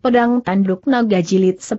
Pedang Tanduk Naga Jilid 10,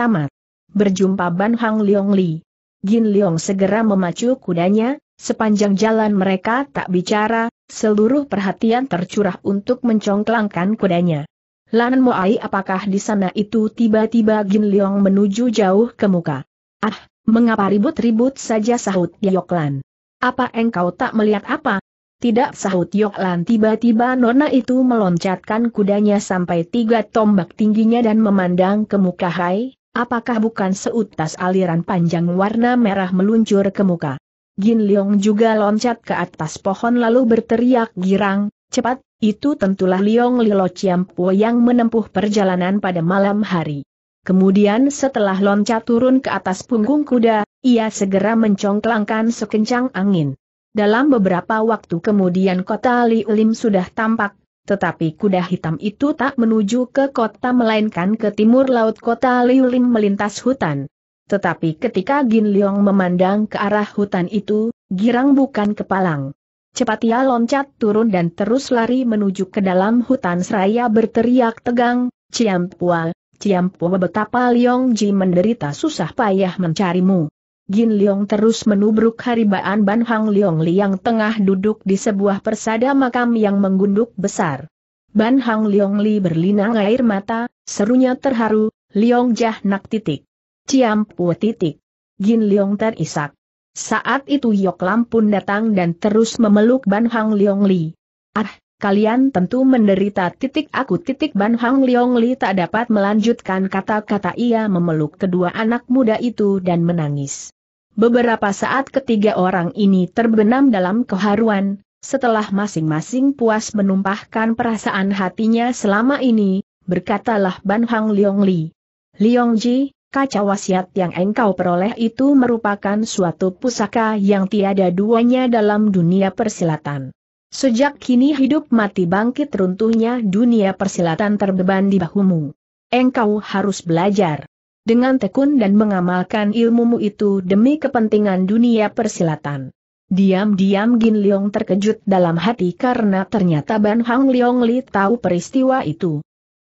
Tamat. Berjumpa Ban Hang Leong Li. Gin Leong segera memacu kudanya, sepanjang jalan mereka tak bicara, seluruh perhatian tercurah untuk mencongklangkan kudanya. Lan Moai apakah di sana itu tiba-tiba Gin Leong menuju jauh ke muka. Ah, mengapa ribut-ribut saja sahut Yoklan. Apa engkau tak melihat apa? Tidak sahut Yoklan tiba-tiba nona itu meloncatkan kudanya sampai tiga tombak tingginya dan memandang ke muka Hai, apakah bukan seutas aliran panjang warna merah meluncur ke muka. Gin Leong juga loncat ke atas pohon lalu berteriak girang, cepat, itu tentulah Leong Lilo Chiampo yang menempuh perjalanan pada malam hari. Kemudian setelah loncat turun ke atas punggung kuda, ia segera mencongklangkan sekencang angin. Dalam beberapa waktu kemudian kota Liulim sudah tampak, tetapi kuda hitam itu tak menuju ke kota melainkan ke timur laut kota Liulim melintas hutan. Tetapi ketika Gin Leong memandang ke arah hutan itu, girang bukan kepalang. Cepat ia loncat turun dan terus lari menuju ke dalam hutan seraya berteriak tegang, Ciampua, Ciampua betapa Leong Ji menderita susah payah mencarimu. Gin Liong terus menubruk haribaan Ban Hang Liong Li yang tengah duduk di sebuah persada makam yang menggunduk besar. Ban Hang Liong Li berlinang air mata, serunya terharu, Liong Jah Nak titik. Ciampu titik. Gin Liong terisak. Saat itu Yok Lam pun datang dan terus memeluk Ban Hang Liong Li. Ah, kalian tentu menderita titik aku titik Ban Hang Liong Li tak dapat melanjutkan kata-kata ia memeluk kedua anak muda itu dan menangis. Beberapa saat ketiga orang ini terbenam dalam keharuan, setelah masing-masing puas menumpahkan perasaan hatinya selama ini, berkatalah Ban Hang Leong Li. Leong Ji, kaca wasiat yang engkau peroleh itu merupakan suatu pusaka yang tiada duanya dalam dunia persilatan. Sejak kini hidup mati bangkit runtuhnya dunia persilatan terbeban di bahumu. Engkau harus belajar dengan tekun dan mengamalkan ilmumu itu demi kepentingan dunia persilatan. Diam-diam Gin Leong terkejut dalam hati karena ternyata Ban Hang Leong Li tahu peristiwa itu.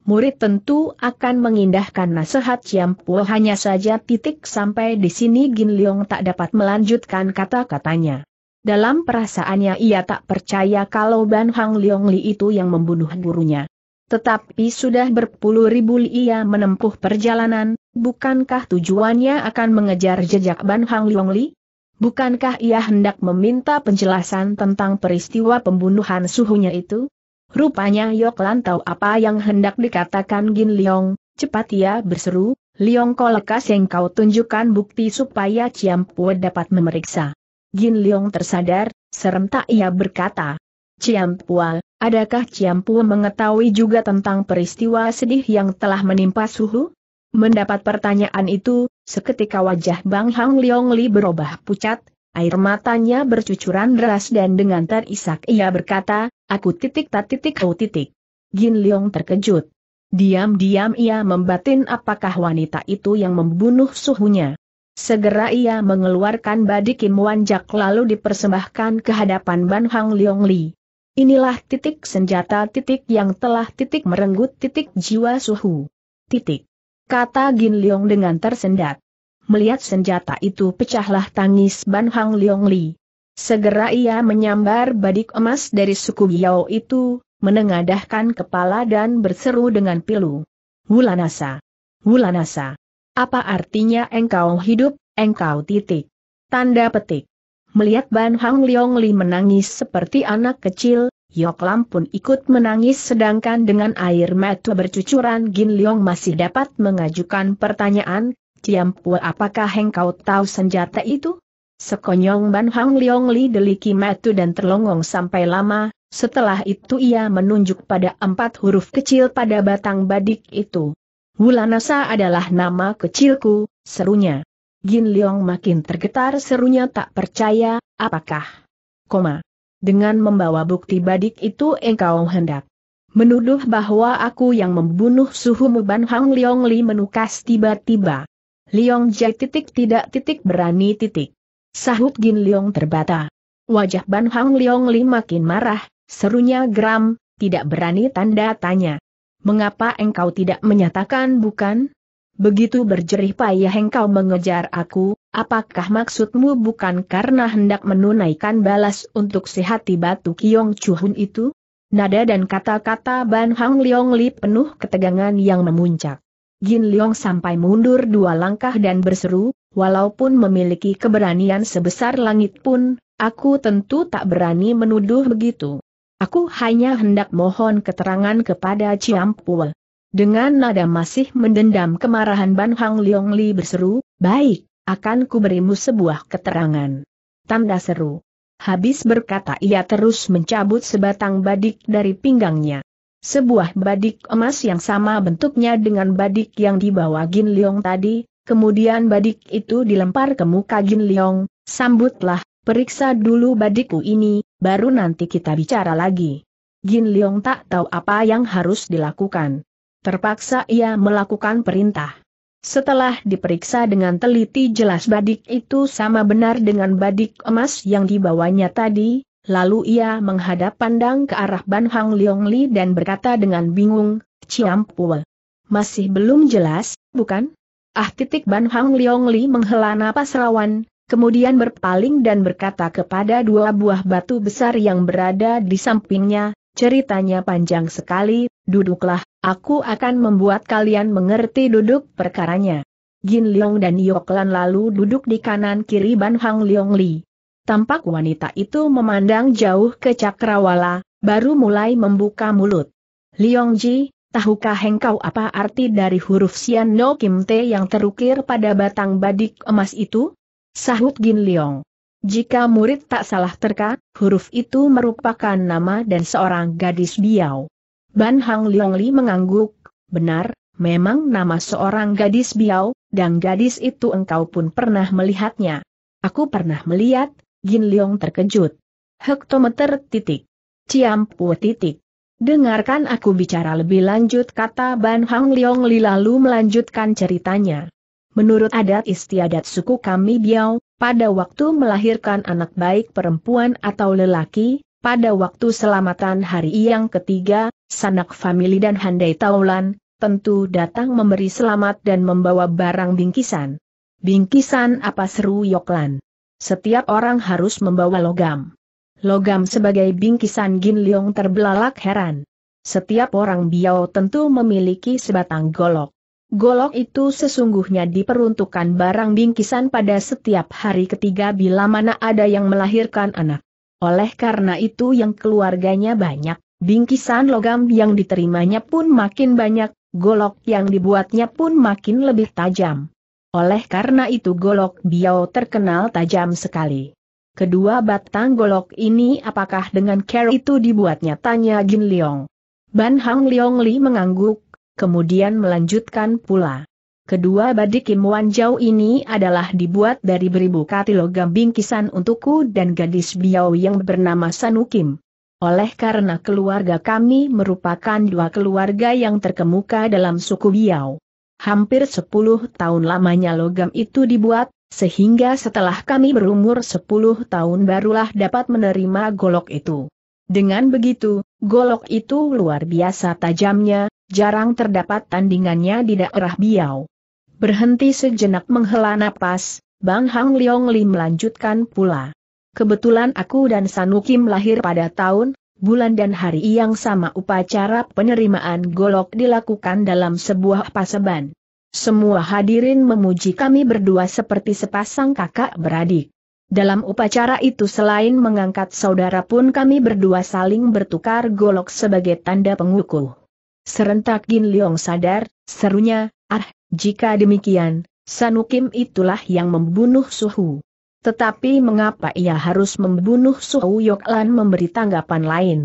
Murid tentu akan mengindahkan nasihat Chiam Po hanya saja titik sampai di sini Gin Leong tak dapat melanjutkan kata-katanya. Dalam perasaannya ia tak percaya kalau Ban Hang Leong Li itu yang membunuh gurunya. Tetapi sudah berpuluh ribu ia menempuh perjalanan, bukankah tujuannya akan mengejar jejak Ban Hang Li? Bukankah ia hendak meminta penjelasan tentang peristiwa pembunuhan suhunya itu? Rupanya Lan tahu apa yang hendak dikatakan Gin Liong, cepat ia berseru, Liong lekas yang kau tunjukkan bukti supaya Pue dapat memeriksa. Gin Liong tersadar, serentak ia berkata, Ciampua, Adakah Ciampu mengetahui juga tentang peristiwa sedih yang telah menimpa Suhu? Mendapat pertanyaan itu, seketika wajah Bang Hang Leong Li berubah pucat, air matanya bercucuran deras dan dengan terisak ia berkata, aku titik tak titik kau titik. Gin Leong terkejut. Diam-diam ia membatin apakah wanita itu yang membunuh suhunya. Segera ia mengeluarkan badi Kim Wanjak lalu dipersembahkan ke hadapan Ban Hang Leong Li. Inilah titik senjata titik yang telah titik merenggut titik jiwa suhu. Titik. Kata Gin Leong dengan tersendat. Melihat senjata itu pecahlah tangis Ban Hang Leong Li. Segera ia menyambar badik emas dari suku Yao itu, menengadahkan kepala dan berseru dengan pilu. Wulanasa. Wulanasa. Apa artinya engkau hidup, engkau titik? Tanda petik. Melihat Ban Hang Leong Li menangis seperti anak kecil, Yok Lam pun ikut menangis sedangkan dengan air mata bercucuran Gin Leong masih dapat mengajukan pertanyaan, Ciampu apakah engkau tahu senjata itu? Sekonyong Ban Hang Leong Li deliki mata dan terlongong sampai lama, setelah itu ia menunjuk pada empat huruf kecil pada batang badik itu. Wulanasa adalah nama kecilku, serunya. Gin Leong makin tergetar serunya tak percaya, apakah? Koma. Dengan membawa bukti badik itu engkau hendak menuduh bahwa aku yang membunuh suhu Muban Hang Leong Li menukas tiba-tiba. Leong Jai titik tidak titik berani titik. Sahut Gin Leong terbata. Wajah Ban Hang Leong Li makin marah, serunya geram, tidak berani tanda tanya. Mengapa engkau tidak menyatakan bukan? begitu berjerih payah engkau mengejar aku, apakah maksudmu bukan karena hendak menunaikan balas untuk si hati batu Kiong Chuhun itu? Nada dan kata-kata Ban Hang Leong Li penuh ketegangan yang memuncak. Jin Leong sampai mundur dua langkah dan berseru, walaupun memiliki keberanian sebesar langit pun, aku tentu tak berani menuduh begitu. Aku hanya hendak mohon keterangan kepada Ciampua. Dengan nada masih mendendam kemarahan Ban Hang Leong Li berseru, baik, akan kuberimu sebuah keterangan. Tanda seru. Habis berkata ia terus mencabut sebatang badik dari pinggangnya. Sebuah badik emas yang sama bentuknya dengan badik yang dibawa Gin Leong tadi, kemudian badik itu dilempar ke muka Gin Leong, sambutlah, periksa dulu badikku ini, baru nanti kita bicara lagi. Gin Leong tak tahu apa yang harus dilakukan. Terpaksa ia melakukan perintah. Setelah diperiksa dengan teliti jelas badik itu sama benar dengan badik emas yang dibawanya tadi, lalu ia menghadap pandang ke arah Ban Hang Leong Li dan berkata dengan bingung, Ciam Puel, Masih belum jelas, bukan? Ah titik Ban Hang Leong Li menghela napas rawan, kemudian berpaling dan berkata kepada dua buah batu besar yang berada di sampingnya, Ceritanya panjang sekali, duduklah, aku akan membuat kalian mengerti duduk perkaranya. Gin Leong dan Yoklan lalu duduk di kanan kiri Ban Hang Leong Li. Tampak wanita itu memandang jauh ke Cakrawala, baru mulai membuka mulut. Leong Ji, tahukah engkau apa arti dari huruf Sian No Kim Te yang terukir pada batang badik emas itu? Sahut Gin Leong. Jika murid tak salah terka, huruf itu merupakan nama dan seorang gadis biau. Ban Hang Li mengangguk, benar, memang nama seorang gadis biau, dan gadis itu engkau pun pernah melihatnya. Aku pernah melihat, Gin Leong terkejut. Hektometer titik. Ciampu titik. Dengarkan aku bicara lebih lanjut kata Ban Hang Leong Li lalu melanjutkan ceritanya. Menurut adat istiadat suku kami Biau, pada waktu melahirkan anak baik perempuan atau lelaki, pada waktu selamatan hari yang ketiga, sanak famili dan handai taulan, tentu datang memberi selamat dan membawa barang bingkisan. Bingkisan apa seru Yoklan? Setiap orang harus membawa logam. Logam sebagai bingkisan Gin Leong terbelalak heran. Setiap orang Biao tentu memiliki sebatang golok. Golok itu sesungguhnya diperuntukkan barang bingkisan pada setiap hari ketiga bila mana ada yang melahirkan anak. Oleh karena itu yang keluarganya banyak, bingkisan logam yang diterimanya pun makin banyak, golok yang dibuatnya pun makin lebih tajam. Oleh karena itu golok biau terkenal tajam sekali. Kedua batang golok ini apakah dengan care itu dibuatnya tanya Jin Leong. Ban Hang Leong Li mengangguk, kemudian melanjutkan pula. Kedua badik Wan Jau ini adalah dibuat dari beribu logam bingkisan untukku dan gadis Biau yang bernama Sanukim. Oleh karena keluarga kami merupakan dua keluarga yang terkemuka dalam suku Biao. Hampir sepuluh tahun lamanya logam itu dibuat, sehingga setelah kami berumur sepuluh tahun barulah dapat menerima golok itu. Dengan begitu, golok itu luar biasa tajamnya, jarang terdapat tandingannya di daerah Biau. Berhenti sejenak menghela napas, Bang Hang Leong Lim melanjutkan pula. Kebetulan aku dan Sanukim lahir pada tahun, bulan dan hari yang sama upacara penerimaan golok dilakukan dalam sebuah paseban. Semua hadirin memuji kami berdua seperti sepasang kakak beradik. Dalam upacara itu selain mengangkat saudara pun kami berdua saling bertukar golok sebagai tanda pengukuh. Serentak Gin Leong sadar, serunya, ah, jika demikian, Sanukim itulah yang membunuh Suhu. Tetapi mengapa ia harus membunuh Suhu Yoklan memberi tanggapan lain?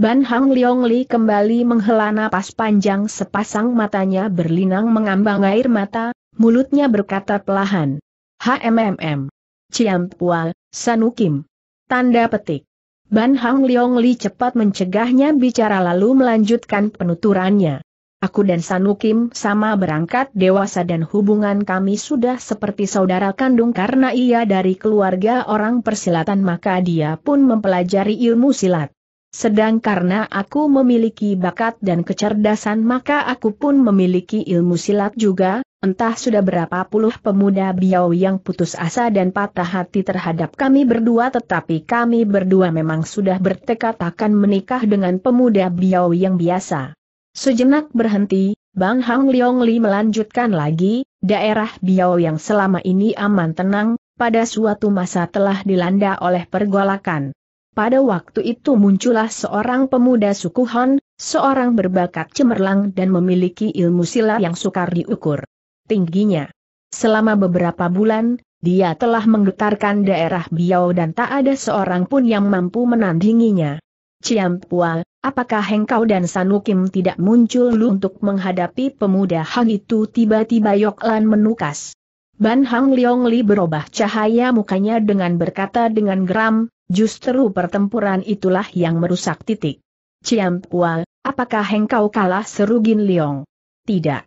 Ban Hang Leong Li kembali menghela napas panjang sepasang matanya berlinang mengambang air mata, mulutnya berkata pelahan. HMMM. Ciampua, Sanukim. Tanda petik. Ban Hang Leong Li cepat mencegahnya bicara lalu melanjutkan penuturannya. Aku dan Sanukim sama berangkat dewasa dan hubungan kami sudah seperti saudara kandung karena ia dari keluarga orang persilatan maka dia pun mempelajari ilmu silat. Sedang karena aku memiliki bakat dan kecerdasan maka aku pun memiliki ilmu silat juga, Entah sudah berapa puluh pemuda biau yang putus asa dan patah hati terhadap kami berdua tetapi kami berdua memang sudah bertekad akan menikah dengan pemuda biau yang biasa. Sejenak berhenti, Bang Hang Leong Li melanjutkan lagi, daerah biau yang selama ini aman tenang, pada suatu masa telah dilanda oleh pergolakan. Pada waktu itu muncullah seorang pemuda suku Hon, seorang berbakat cemerlang dan memiliki ilmu silat yang sukar diukur tingginya. Selama beberapa bulan, dia telah menggetarkan daerah Biao dan tak ada seorang pun yang mampu menandinginya. Pua, apakah engkau dan Sanukim tidak muncul lu untuk menghadapi pemuda Han itu tiba-tiba Yoklan menukas. Ban Hang Leong Li berubah cahaya mukanya dengan berkata dengan geram, justru pertempuran itulah yang merusak titik. Pua, apakah engkau kalah seru Gin Leong? Tidak.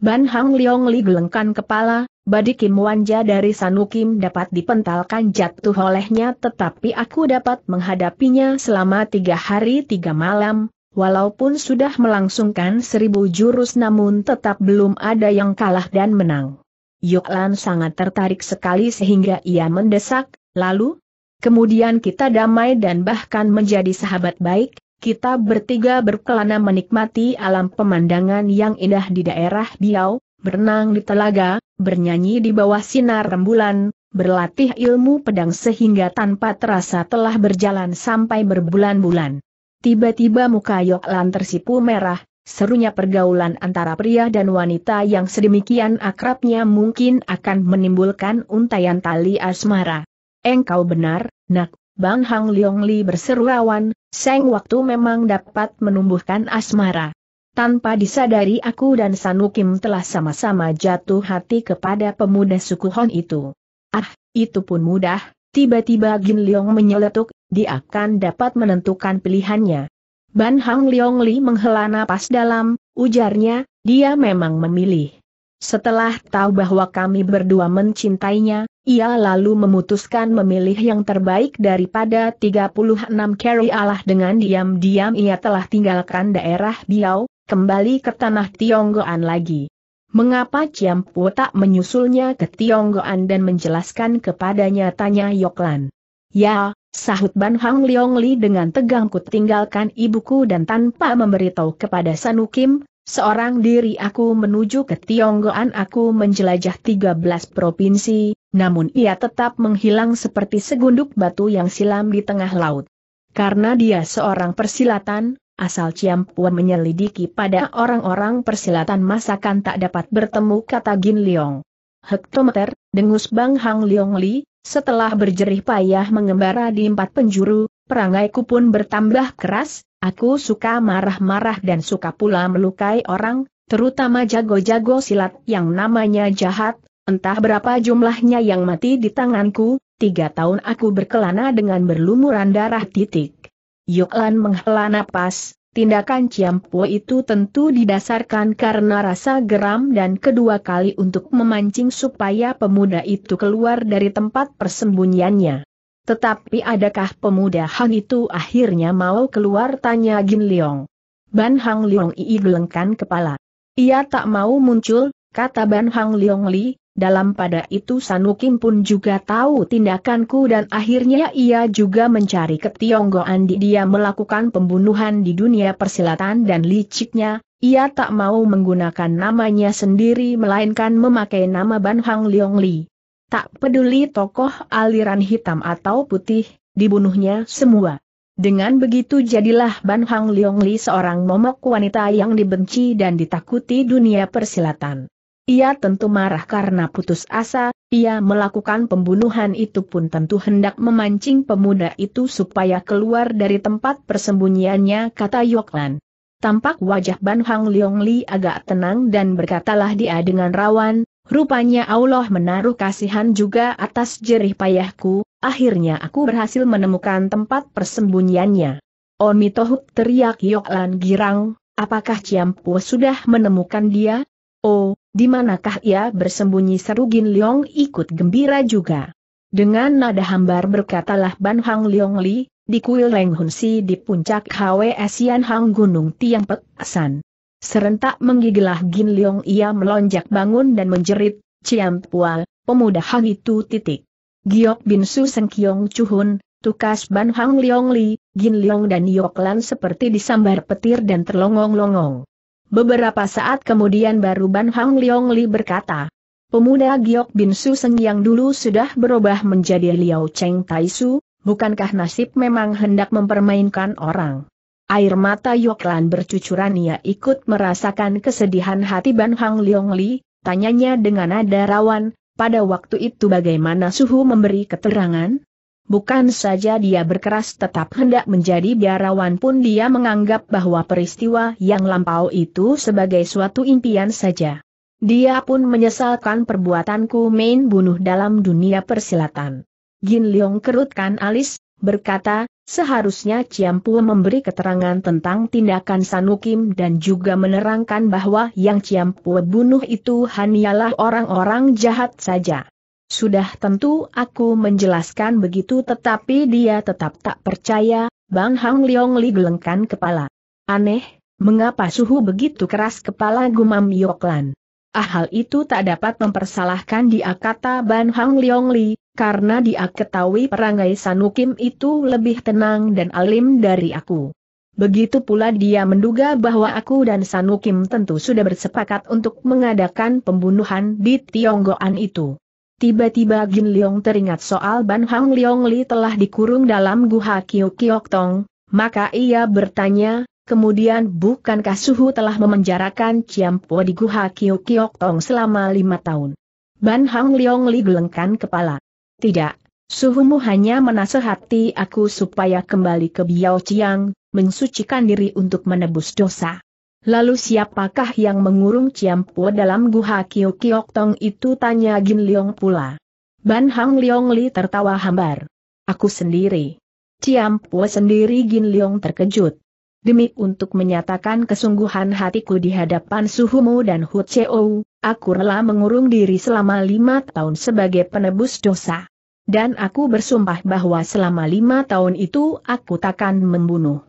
Ban Hang Leong Li gelengkan kepala, badi Kim Wanja dari Sanu Kim dapat dipentalkan jatuh olehnya tetapi aku dapat menghadapinya selama tiga hari tiga malam, walaupun sudah melangsungkan seribu jurus namun tetap belum ada yang kalah dan menang. Yuklan sangat tertarik sekali sehingga ia mendesak, lalu, kemudian kita damai dan bahkan menjadi sahabat baik, kita bertiga berkelana menikmati alam pemandangan yang indah di daerah Biau, berenang di telaga, bernyanyi di bawah sinar rembulan, berlatih ilmu pedang sehingga tanpa terasa telah berjalan sampai berbulan-bulan. Tiba-tiba muka Yoklan tersipu merah, serunya pergaulan antara pria dan wanita yang sedemikian akrabnya mungkin akan menimbulkan untayan tali asmara. Engkau benar, nak, Bang Hang Leong Li berseru awan, Seng waktu memang dapat menumbuhkan asmara. Tanpa disadari aku dan Sanukim telah sama-sama jatuh hati kepada pemuda suku Hon itu. Ah, itu pun mudah, tiba-tiba Gin Leong menyeletuk, dia akan dapat menentukan pilihannya. Ban Hang Leong Li menghela napas dalam, ujarnya, dia memang memilih. Setelah tahu bahwa kami berdua mencintainya, ia lalu memutuskan memilih yang terbaik daripada 36 carry Allah dengan diam-diam ia telah tinggalkan daerah Biau, kembali ke tanah Tionggoan lagi. Mengapa Ciampu tak menyusulnya ke Tionggoan dan menjelaskan kepadanya tanya Yoklan. Ya, sahut Ban Hang Leong Li dengan tegang ku tinggalkan ibuku dan tanpa memberitahu kepada Sanukim, Seorang diri aku menuju ke Tionggoan aku menjelajah 13 provinsi, namun ia tetap menghilang seperti segunduk batu yang silam di tengah laut. Karena dia seorang persilatan, asal Ciampua menyelidiki pada orang-orang persilatan masakan tak dapat bertemu kata Gin Leong. Hektometer, dengus Bang Hang Leong Li, setelah berjerih payah mengembara di empat penjuru, perangaiku pun bertambah keras, Aku suka marah-marah dan suka pula melukai orang, terutama jago-jago silat yang namanya jahat, entah berapa jumlahnya yang mati di tanganku, tiga tahun aku berkelana dengan berlumuran darah titik. Yuklan menghela napas, tindakan Po itu tentu didasarkan karena rasa geram dan kedua kali untuk memancing supaya pemuda itu keluar dari tempat persembunyiannya. Tetapi adakah pemuda hang itu akhirnya mau keluar tanya Gin Leong. Ban Hang Leong Ii gelengkan kepala. Ia tak mau muncul, kata Ban Hang Leong Li, dalam pada itu Sanukim pun juga tahu tindakanku dan akhirnya ia juga mencari ke Tionggoan di dia melakukan pembunuhan di dunia persilatan dan liciknya, ia tak mau menggunakan namanya sendiri melainkan memakai nama Ban Hang Leong Li. Tak peduli tokoh aliran hitam atau putih, dibunuhnya semua. Dengan begitu jadilah Ban Hang Leong Li seorang momok wanita yang dibenci dan ditakuti dunia persilatan. Ia tentu marah karena putus asa, ia melakukan pembunuhan itu pun tentu hendak memancing pemuda itu supaya keluar dari tempat persembunyiannya kata Yoklan. Tampak wajah Ban Hang Leong Li agak tenang dan berkatalah dia dengan rawan, Rupanya Allah menaruh kasihan juga atas jerih payahku, akhirnya aku berhasil menemukan tempat persembunyiannya. Oni Tohut teriak Yoklan girang, apakah Ciampu sudah menemukan dia? Oh, di manakah ia bersembunyi seru Gin Leong ikut gembira juga. Dengan nada hambar berkatalah Ban Hang Leong Li, di kuil Leng Hun Si di puncak HWS Yan Hang Gunung Tiang Pek San. Serentak menggigilah Gin Leong ia melonjak bangun dan menjerit, Ciam Pual, pemuda Hang itu titik. Giok Bin Su Seng Kiong Chuhun, Tukas Ban Hang Leong Li, Gin Leong dan Yok Lan seperti disambar petir dan terlongong-longong. Beberapa saat kemudian baru Ban Hang Leong Li berkata, Pemuda Giok Bin Su Seng yang dulu sudah berubah menjadi Liao Cheng Tai Su, bukankah nasib memang hendak mempermainkan orang? Air mata Yoklan bercucuran ia ikut merasakan kesedihan hati Ban Hang Leong Li, tanyanya dengan nada rawan, pada waktu itu bagaimana suhu memberi keterangan? Bukan saja dia berkeras tetap hendak menjadi biarawan pun dia menganggap bahwa peristiwa yang lampau itu sebagai suatu impian saja. Dia pun menyesalkan perbuatanku main bunuh dalam dunia persilatan. Gin Leong kerutkan alis, berkata, Seharusnya Ciampu memberi keterangan tentang tindakan Sanukim dan juga menerangkan bahwa yang Ciampu bunuh itu hanyalah orang-orang jahat saja. Sudah tentu aku menjelaskan begitu tetapi dia tetap tak percaya, Bang Hang Leong Li gelengkan kepala. Aneh, mengapa suhu begitu keras kepala gumam Yoklan? Ah hal itu tak dapat mempersalahkan dia kata Ban Hang Leong Li, karena dia ketahui perangai Sanukim itu lebih tenang dan alim dari aku. Begitu pula dia menduga bahwa aku dan Sanukim tentu sudah bersepakat untuk mengadakan pembunuhan di Tionggoan itu. Tiba-tiba Gin Leong teringat soal Ban Hang Leong Li telah dikurung dalam Guha Kiu Kiok Tong, maka ia bertanya, Kemudian bukankah Suhu telah memenjarakan Ciampo di Guha Kiyokiok Tong selama lima tahun? Ban Hang Leong Li gelengkan kepala. Tidak, Suhumu hanya menasehati aku supaya kembali ke Biao Chiang, mensucikan diri untuk menebus dosa. Lalu siapakah yang mengurung Ciampo dalam Guha Kiyokiok Tong itu tanya Gin Leong pula. Ban Hang Leong Li tertawa hambar. Aku sendiri. Ciampo sendiri Gin Leong terkejut demi untuk menyatakan kesungguhan hatiku di hadapan Suhumu dan Hucheo, aku rela mengurung diri selama lima tahun sebagai penebus dosa. Dan aku bersumpah bahwa selama lima tahun itu aku takkan membunuh.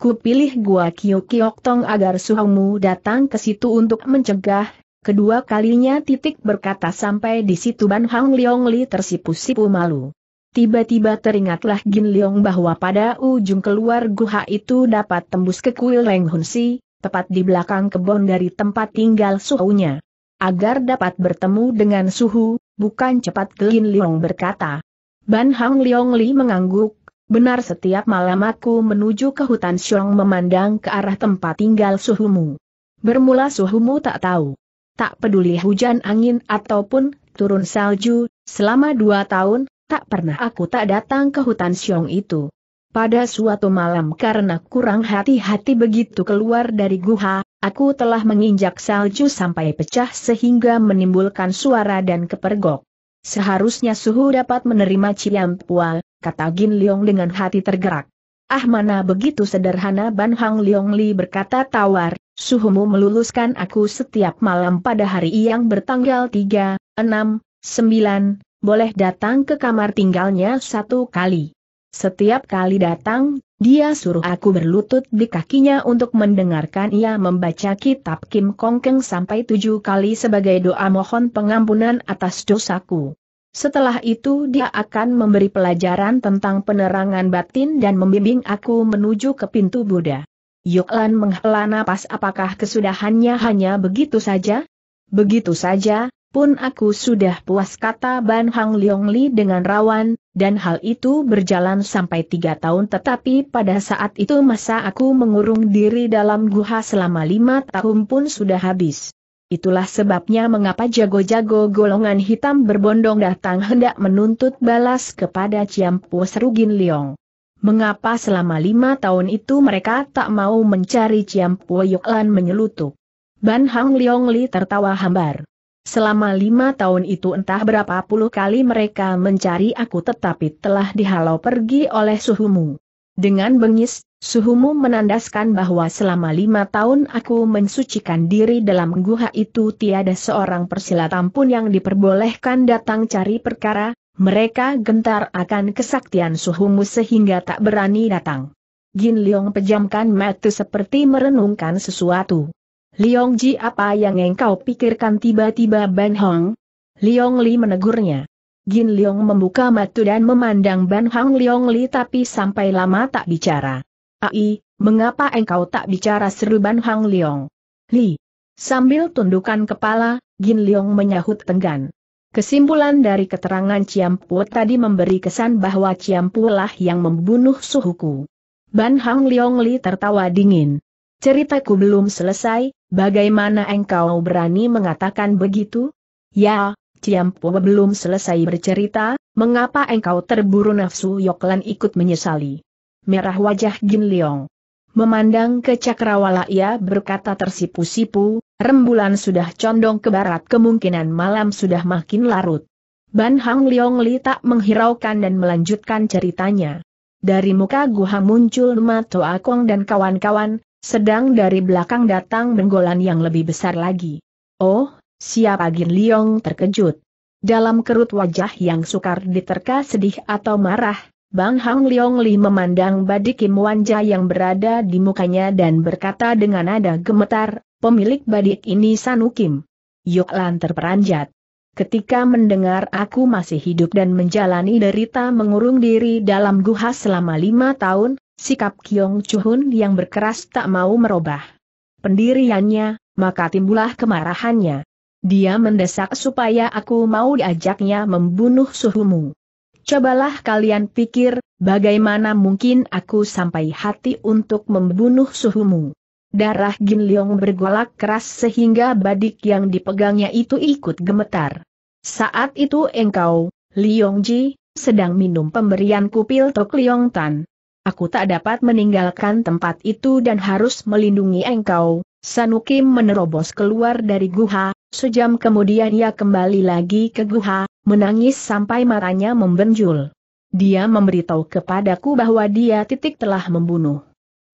Kupilih gua Tong agar Suhumu datang ke situ untuk mencegah, kedua kalinya titik berkata sampai di situ Ban Hang Leong Li tersipu-sipu malu. Tiba-tiba teringatlah Gin Leong bahwa pada ujung keluar guha itu dapat tembus ke kuil Leng Hun Si, tepat di belakang kebon dari tempat tinggal suhunya. Agar dapat bertemu dengan suhu, bukan cepat Gin Leong berkata. Ban Hang Leong Li mengangguk, benar setiap malam aku menuju ke hutan Xiong memandang ke arah tempat tinggal suhumu. Bermula suhumu tak tahu. Tak peduli hujan angin ataupun turun salju, selama dua tahun, tak pernah aku tak datang ke hutan Siong itu. Pada suatu malam karena kurang hati-hati begitu keluar dari guha, aku telah menginjak salju sampai pecah sehingga menimbulkan suara dan kepergok. Seharusnya suhu dapat menerima ciam Pua, kata Gin Leong dengan hati tergerak. Ah mana begitu sederhana Ban Hang Leong Li berkata tawar, suhumu meluluskan aku setiap malam pada hari yang bertanggal 3, 6, 9, boleh datang ke kamar tinggalnya satu kali. Setiap kali datang, dia suruh aku berlutut di kakinya untuk mendengarkan ia membaca kitab Kim Kongkeng sampai tujuh kali sebagai doa mohon pengampunan atas dosaku. Setelah itu dia akan memberi pelajaran tentang penerangan batin dan membimbing aku menuju ke pintu Buddha. Yuklan menghela napas apakah kesudahannya hanya begitu saja? Begitu saja, pun aku sudah puas kata Ban Hang Leong Li dengan rawan, dan hal itu berjalan sampai tiga tahun tetapi pada saat itu masa aku mengurung diri dalam guha selama lima tahun pun sudah habis. Itulah sebabnya mengapa jago-jago golongan hitam berbondong datang hendak menuntut balas kepada Ciam Po Serugin Leong. Mengapa selama lima tahun itu mereka tak mau mencari Ciampu Lan menyelutup? Ban Hang Leong Li tertawa hambar. Selama lima tahun itu entah berapa puluh kali mereka mencari aku tetapi telah dihalau pergi oleh suhumu. Dengan bengis, suhumu menandaskan bahwa selama lima tahun aku mensucikan diri dalam guha itu tiada seorang persilatan pun yang diperbolehkan datang cari perkara, mereka gentar akan kesaktian suhumu sehingga tak berani datang. Gin Leong pejamkan mata seperti merenungkan sesuatu. Liong Ji apa yang engkau pikirkan tiba-tiba Ban Hong? Liong Li menegurnya. Gin Liong membuka mata dan memandang Ban Hong Liong Li tapi sampai lama tak bicara. Ai, mengapa engkau tak bicara seru Ban Hong Liong? Li. Sambil tundukkan kepala, Gin Liong menyahut tenggan. Kesimpulan dari keterangan Ciampu tadi memberi kesan bahwa Ciampu lah yang membunuh suhuku. Ban Hang Liong Li tertawa dingin ceritaku belum selesai, bagaimana engkau berani mengatakan begitu? Ya, Ciampo belum selesai bercerita, mengapa engkau terburu nafsu Yoklan ikut menyesali. Merah wajah Gin Leong. Memandang ke cakrawala ia berkata tersipu-sipu, rembulan sudah condong ke barat kemungkinan malam sudah makin larut. Ban Hang Leong Li tak menghiraukan dan melanjutkan ceritanya. Dari muka Guha muncul Mato Akong dan kawan-kawan, sedang dari belakang datang benggolan yang lebih besar lagi. Oh, siapa Gin Liong terkejut. Dalam kerut wajah yang sukar diterka sedih atau marah, Bang Hang Leong Li memandang Badi Kim Wanja yang berada di mukanya dan berkata dengan nada gemetar, pemilik Badik ini Sanu Kim. Yuk Lan terperanjat. Ketika mendengar aku masih hidup dan menjalani derita mengurung diri dalam guha selama lima tahun, Sikap Kiong Chuhun yang berkeras tak mau merubah pendiriannya, maka timbullah kemarahannya. Dia mendesak supaya aku mau diajaknya membunuh suhumu. Cobalah kalian pikir, bagaimana mungkin aku sampai hati untuk membunuh suhumu. Darah Gin Leong bergolak keras sehingga badik yang dipegangnya itu ikut gemetar. Saat itu engkau, Leong Ji, sedang minum pemberian kupil Tok Leong Tan. Aku tak dapat meninggalkan tempat itu dan harus melindungi engkau. Sanukim menerobos keluar dari guha, sejam kemudian ia kembali lagi ke guha, menangis sampai matanya membenjul. Dia memberitahu kepadaku bahwa dia titik telah membunuh.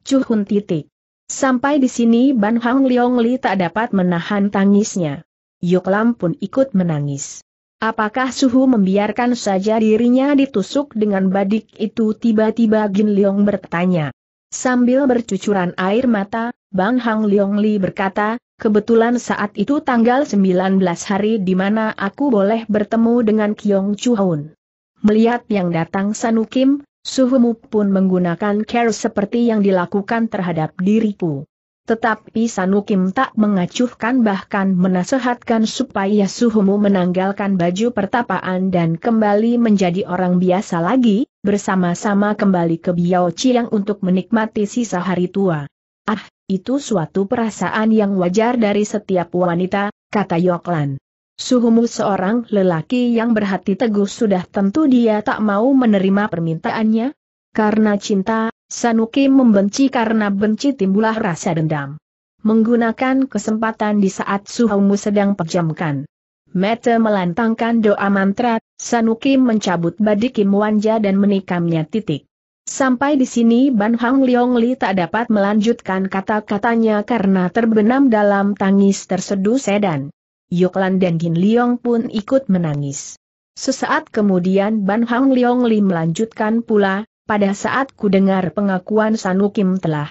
Cuhun titik. Sampai di sini Ban Hang Leong Li tak dapat menahan tangisnya. Yoklam pun ikut menangis. Apakah suhu membiarkan saja dirinya ditusuk dengan badik itu tiba-tiba Gin Leong bertanya. Sambil bercucuran air mata, Bang Hang Leong Li berkata, kebetulan saat itu tanggal 19 hari di mana aku boleh bertemu dengan Kyong Chu Melihat yang datang Sanu Kim, suhumu pun menggunakan care seperti yang dilakukan terhadap diriku. Tetapi Sanukim tak mengacuhkan bahkan menasehatkan supaya Suhumu menanggalkan baju pertapaan dan kembali menjadi orang biasa lagi, bersama-sama kembali ke Biao Chiang untuk menikmati sisa hari tua. Ah, itu suatu perasaan yang wajar dari setiap wanita, kata Yoklan. Suhumu seorang lelaki yang berhati teguh sudah tentu dia tak mau menerima permintaannya. Karena cinta, Sanuki membenci karena benci timbulah rasa dendam. Menggunakan kesempatan di saat suhumu sedang pejamkan. Mete melantangkan doa mantra, Sanuki mencabut badik Kim Wanja dan menikamnya titik. Sampai di sini Ban Hang Leong Li tak dapat melanjutkan kata-katanya karena terbenam dalam tangis tersedu sedan. Yoklan dan Gin Leong pun ikut menangis. Sesaat kemudian Ban Hang Leong Li melanjutkan pula, pada saat ku dengar pengakuan Sanukim telah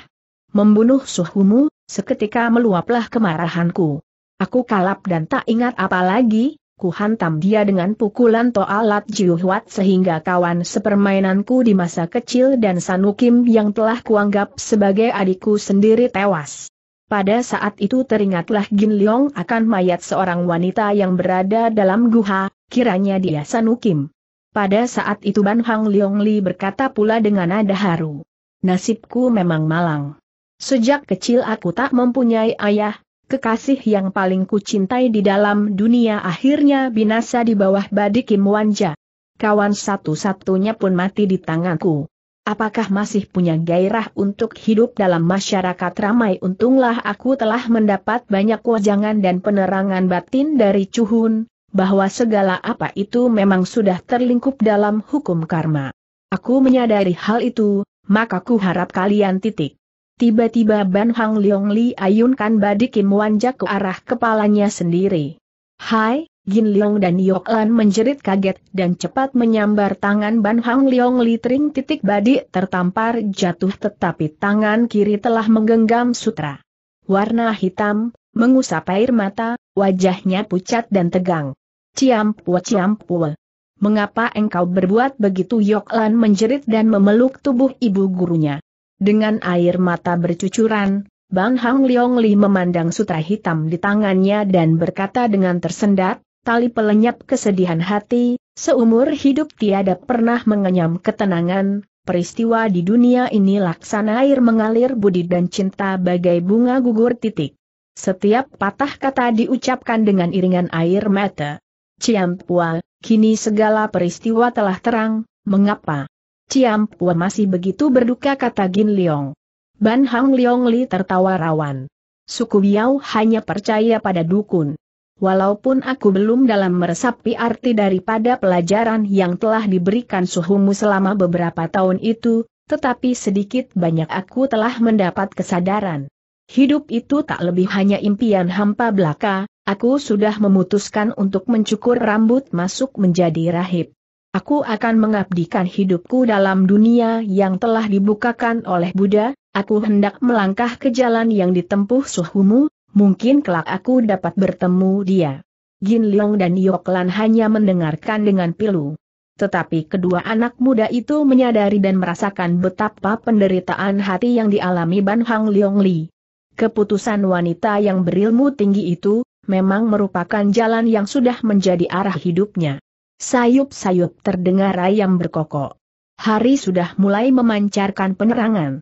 membunuh suhumu, seketika meluaplah kemarahanku. Aku kalap dan tak ingat apa lagi, ku hantam dia dengan pukulan toalat jiuhwat sehingga kawan sepermainanku di masa kecil dan Sanukim yang telah kuanggap sebagai adikku sendiri tewas. Pada saat itu teringatlah Gin Leong akan mayat seorang wanita yang berada dalam guha, kiranya dia Sanukim. Pada saat itu Ban Hang Leong Li berkata pula dengan nada haru. Nasibku memang malang. Sejak kecil aku tak mempunyai ayah, kekasih yang paling kucintai di dalam dunia akhirnya binasa di bawah badi Kim Wanja. Kawan satu-satunya pun mati di tanganku apakah masih punya gairah untuk hidup dalam masyarakat ramai untunglah aku telah mendapat banyak wajangan dan penerangan batin dari Cuhun, bahwa segala apa itu memang sudah terlingkup dalam hukum karma. Aku menyadari hal itu, maka ku harap kalian titik. Tiba-tiba Ban Hang Leong Li ayunkan badik Kim Wanja ke arah kepalanya sendiri. Hai, Jin Leong dan Yok Lan menjerit kaget dan cepat menyambar tangan Ban Hang Leong Li Tring titik badik tertampar jatuh tetapi tangan kiri telah menggenggam sutra. Warna hitam, mengusap air mata, wajahnya pucat dan tegang. Ciampua ciampua. Mengapa engkau berbuat begitu Yoklan menjerit dan memeluk tubuh ibu gurunya. Dengan air mata bercucuran, Bang Hang Leong Li memandang sutra hitam di tangannya dan berkata dengan tersendat, tali pelenyap kesedihan hati, seumur hidup tiada pernah mengenyam ketenangan, peristiwa di dunia ini laksana air mengalir budi dan cinta bagai bunga gugur titik. Setiap patah kata diucapkan dengan iringan air mata. Ciampua, kini segala peristiwa telah terang, mengapa? Ciampua masih begitu berduka kata Gin Leong. Ban Hang Leong Li tertawa rawan. Suku Biao hanya percaya pada dukun. Walaupun aku belum dalam meresapi arti daripada pelajaran yang telah diberikan suhumu selama beberapa tahun itu, tetapi sedikit banyak aku telah mendapat kesadaran. Hidup itu tak lebih hanya impian hampa belaka, aku sudah memutuskan untuk mencukur rambut masuk menjadi rahib. Aku akan mengabdikan hidupku dalam dunia yang telah dibukakan oleh Buddha, aku hendak melangkah ke jalan yang ditempuh suhumu, mungkin kelak aku dapat bertemu dia. Gin Leong dan Yoklan hanya mendengarkan dengan pilu. Tetapi kedua anak muda itu menyadari dan merasakan betapa penderitaan hati yang dialami Ban Hang Leong Li. Keputusan wanita yang berilmu tinggi itu, memang merupakan jalan yang sudah menjadi arah hidupnya. Sayup-sayup terdengar ayam berkokok. Hari sudah mulai memancarkan penerangan.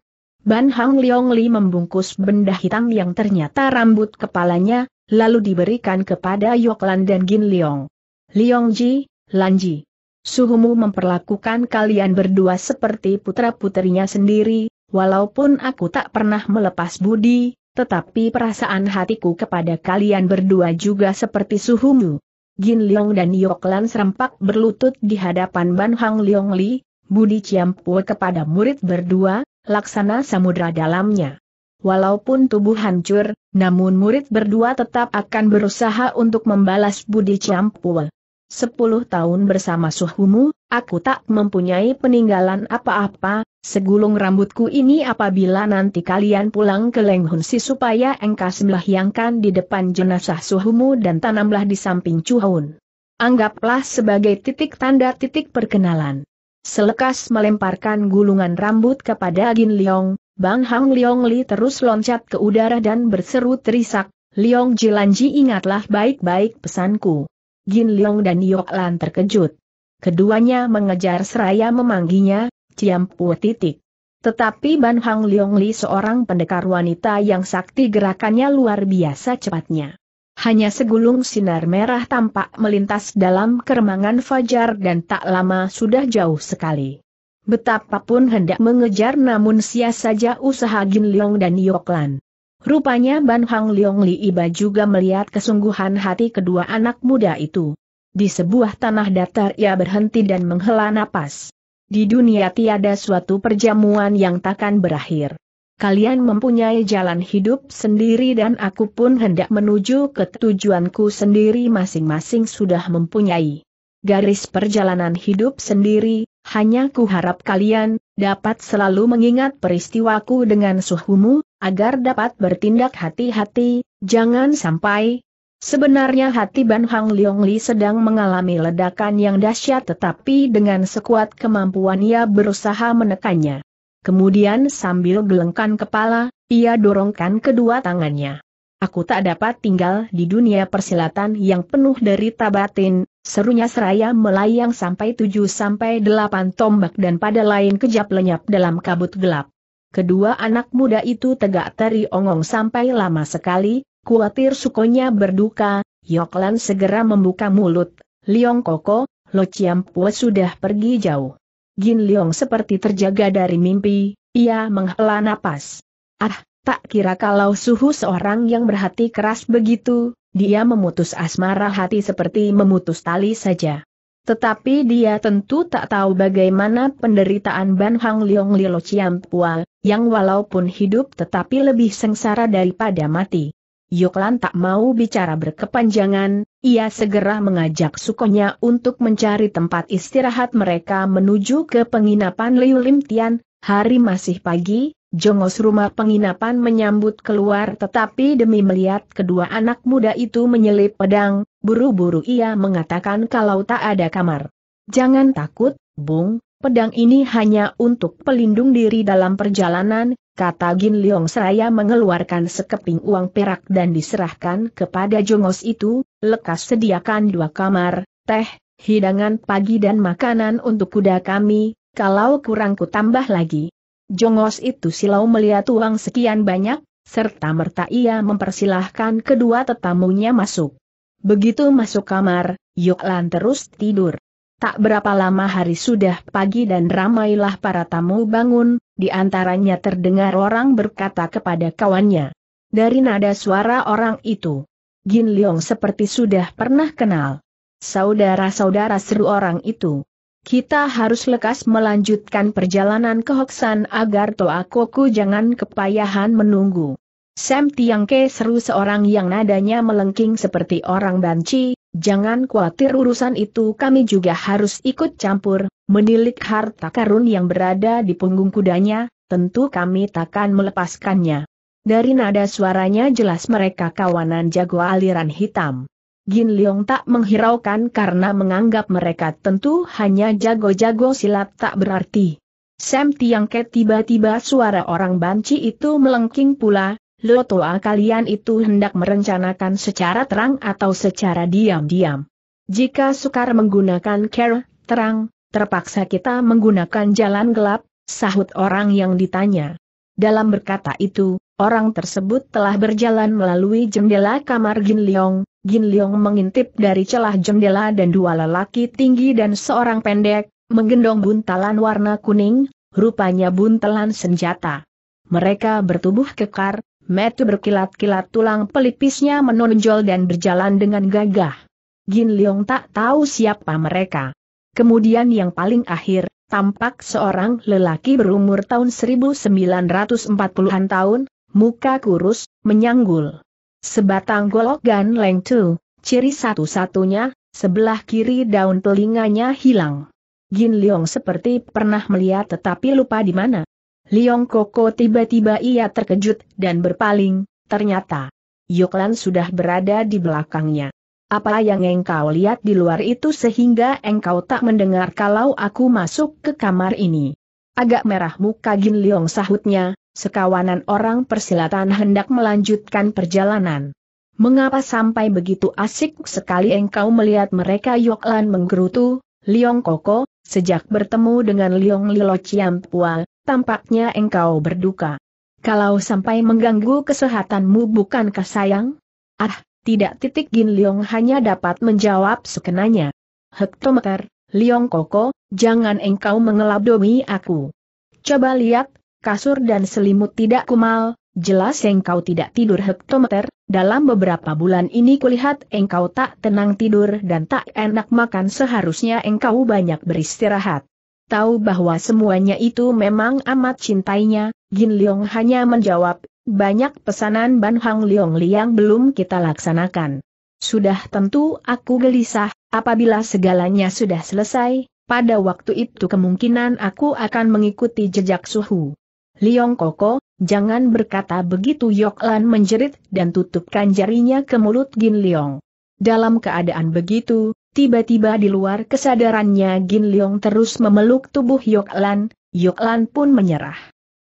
Ban Hang Leong Li membungkus benda hitam yang ternyata rambut kepalanya, lalu diberikan kepada Yoklan dan Gin Leong. Leong Ji, Lan Ji. Suhumu memperlakukan kalian berdua seperti putra-putrinya sendiri, Walaupun aku tak pernah melepas budi, tetapi perasaan hatiku kepada kalian berdua juga seperti suhumu. Jin Leong dan Yoklan serempak berlutut di hadapan Ban Hang Leong Li, Budi Ciampul kepada murid berdua, laksana samudra dalamnya. Walaupun tubuh hancur, namun murid berdua tetap akan berusaha untuk membalas Budi Ciampul. Sepuluh tahun bersama suhumu, aku tak mempunyai peninggalan apa-apa, Segulung rambutku ini apabila nanti kalian pulang ke Lenghun Lenghunsi supaya engkau melahyangkan di depan jenazah suhumu dan tanamlah di samping Cuhun. Anggaplah sebagai titik tanda titik perkenalan. Selekas melemparkan gulungan rambut kepada Gin Leong, Bang Hang Leong Li terus loncat ke udara dan berseru terisak, Leong Jilanji ingatlah baik-baik pesanku. Gin Leong dan Yok Lan terkejut. Keduanya mengejar seraya memangginya, Ciampu titik. Tetapi Ban Hang Leong Li seorang pendekar wanita yang sakti gerakannya luar biasa cepatnya. Hanya segulung sinar merah tampak melintas dalam keremangan fajar dan tak lama sudah jauh sekali. Betapapun hendak mengejar namun sia saja usaha Jin Leong dan Yoklan. Rupanya Ban Hang Leong Li Iba juga melihat kesungguhan hati kedua anak muda itu. Di sebuah tanah datar ia berhenti dan menghela napas. Di dunia tiada suatu perjamuan yang takkan berakhir. Kalian mempunyai jalan hidup sendiri dan aku pun hendak menuju ke tujuanku sendiri masing-masing sudah mempunyai garis perjalanan hidup sendiri, hanya kuharap kalian dapat selalu mengingat peristiwaku dengan suhumu, agar dapat bertindak hati-hati, jangan sampai Sebenarnya hati Ban Hang Leong Li sedang mengalami ledakan yang dahsyat tetapi dengan sekuat kemampuan ia berusaha menekannya. Kemudian sambil gelengkan kepala, ia dorongkan kedua tangannya. Aku tak dapat tinggal di dunia persilatan yang penuh dari tabatin, serunya seraya melayang sampai tujuh sampai delapan tombak dan pada lain kejap lenyap dalam kabut gelap. Kedua anak muda itu tegak teriongong ongong sampai lama sekali, Kuatir sukonya berduka, Yoklan segera membuka mulut, Liong Koko, Lo Pue sudah pergi jauh. Gin Liong seperti terjaga dari mimpi, ia menghela napas. Ah, tak kira kalau suhu seorang yang berhati keras begitu, dia memutus asmara hati seperti memutus tali saja. Tetapi dia tentu tak tahu bagaimana penderitaan Ban Hang Leong Lilo Chiampua, yang walaupun hidup tetapi lebih sengsara daripada mati. Yoklan tak mau bicara berkepanjangan, ia segera mengajak sukonya untuk mencari tempat istirahat mereka menuju ke penginapan Liu Lim Tian, hari masih pagi, jongos rumah penginapan menyambut keluar tetapi demi melihat kedua anak muda itu menyelip pedang, buru-buru ia mengatakan kalau tak ada kamar. Jangan takut, Bung, Pedang ini hanya untuk pelindung diri dalam perjalanan, kata Gin Leong seraya mengeluarkan sekeping uang perak dan diserahkan kepada jongos itu, lekas sediakan dua kamar, teh, hidangan pagi dan makanan untuk kuda kami, kalau kurang ku tambah lagi. Jongos itu silau melihat uang sekian banyak, serta merta ia mempersilahkan kedua tetamunya masuk. Begitu masuk kamar, lan terus tidur. Tak berapa lama hari sudah pagi dan ramailah para tamu bangun, di antaranya terdengar orang berkata kepada kawannya. Dari nada suara orang itu, Gin Leong seperti sudah pernah kenal. Saudara-saudara seru orang itu. Kita harus lekas melanjutkan perjalanan ke Hoksan agar Toa Koku jangan kepayahan menunggu. Sam Tiang seru seorang yang nadanya melengking seperti orang banci, Jangan khawatir urusan itu kami juga harus ikut campur, menilik harta karun yang berada di punggung kudanya, tentu kami takkan melepaskannya. Dari nada suaranya jelas mereka kawanan jago aliran hitam. Gin Leong tak menghiraukan karena menganggap mereka tentu hanya jago-jago silat tak berarti. Sam Tiang tiba-tiba suara orang banci itu melengking pula, Lotoa kalian itu hendak merencanakan secara terang atau secara diam-diam. Jika sukar menggunakan care, terang, terpaksa kita menggunakan jalan gelap, sahut orang yang ditanya. Dalam berkata itu, orang tersebut telah berjalan melalui jendela kamar Gin Leong, Gin Leong mengintip dari celah jendela dan dua lelaki tinggi dan seorang pendek, menggendong buntalan warna kuning, rupanya buntalan senjata. Mereka bertubuh kekar, Metu berkilat-kilat tulang pelipisnya menonjol dan berjalan dengan gagah. Gin Leong tak tahu siapa mereka. Kemudian yang paling akhir, tampak seorang lelaki berumur tahun 1940-an tahun, muka kurus, menyanggul. Sebatang golok gan leng tu, ciri satu-satunya, sebelah kiri daun telinganya hilang. Gin Leong seperti pernah melihat tetapi lupa di mana. Liong Koko tiba-tiba ia terkejut dan berpaling, ternyata Yoklan sudah berada di belakangnya. Apa yang engkau lihat di luar itu sehingga engkau tak mendengar kalau aku masuk ke kamar ini? Agak merah muka Gin Liong sahutnya, sekawanan orang persilatan hendak melanjutkan perjalanan. Mengapa sampai begitu asik sekali engkau melihat mereka Yoklan menggerutu, Liong Koko, sejak bertemu dengan Liong Lilo Ciampual, tampaknya engkau berduka. Kalau sampai mengganggu kesehatanmu bukankah sayang? Ah, tidak titik Gin Leong hanya dapat menjawab sekenanya. Hektometer, Leong Koko, jangan engkau mengelabdomi aku. Coba lihat, kasur dan selimut tidak kumal, jelas engkau tidak tidur hektometer, dalam beberapa bulan ini kulihat engkau tak tenang tidur dan tak enak makan seharusnya engkau banyak beristirahat tahu bahwa semuanya itu memang amat cintainya, Jin Leong hanya menjawab, banyak pesanan Ban Hang Leong Liang belum kita laksanakan. Sudah tentu aku gelisah, apabila segalanya sudah selesai, pada waktu itu kemungkinan aku akan mengikuti jejak suhu. Liong Koko, jangan berkata begitu Yok Lan menjerit dan tutupkan jarinya ke mulut Gin Liong. Dalam keadaan begitu, Tiba-tiba di luar kesadarannya Gin Leong terus memeluk tubuh Yok Lan, Yok Lan pun menyerah.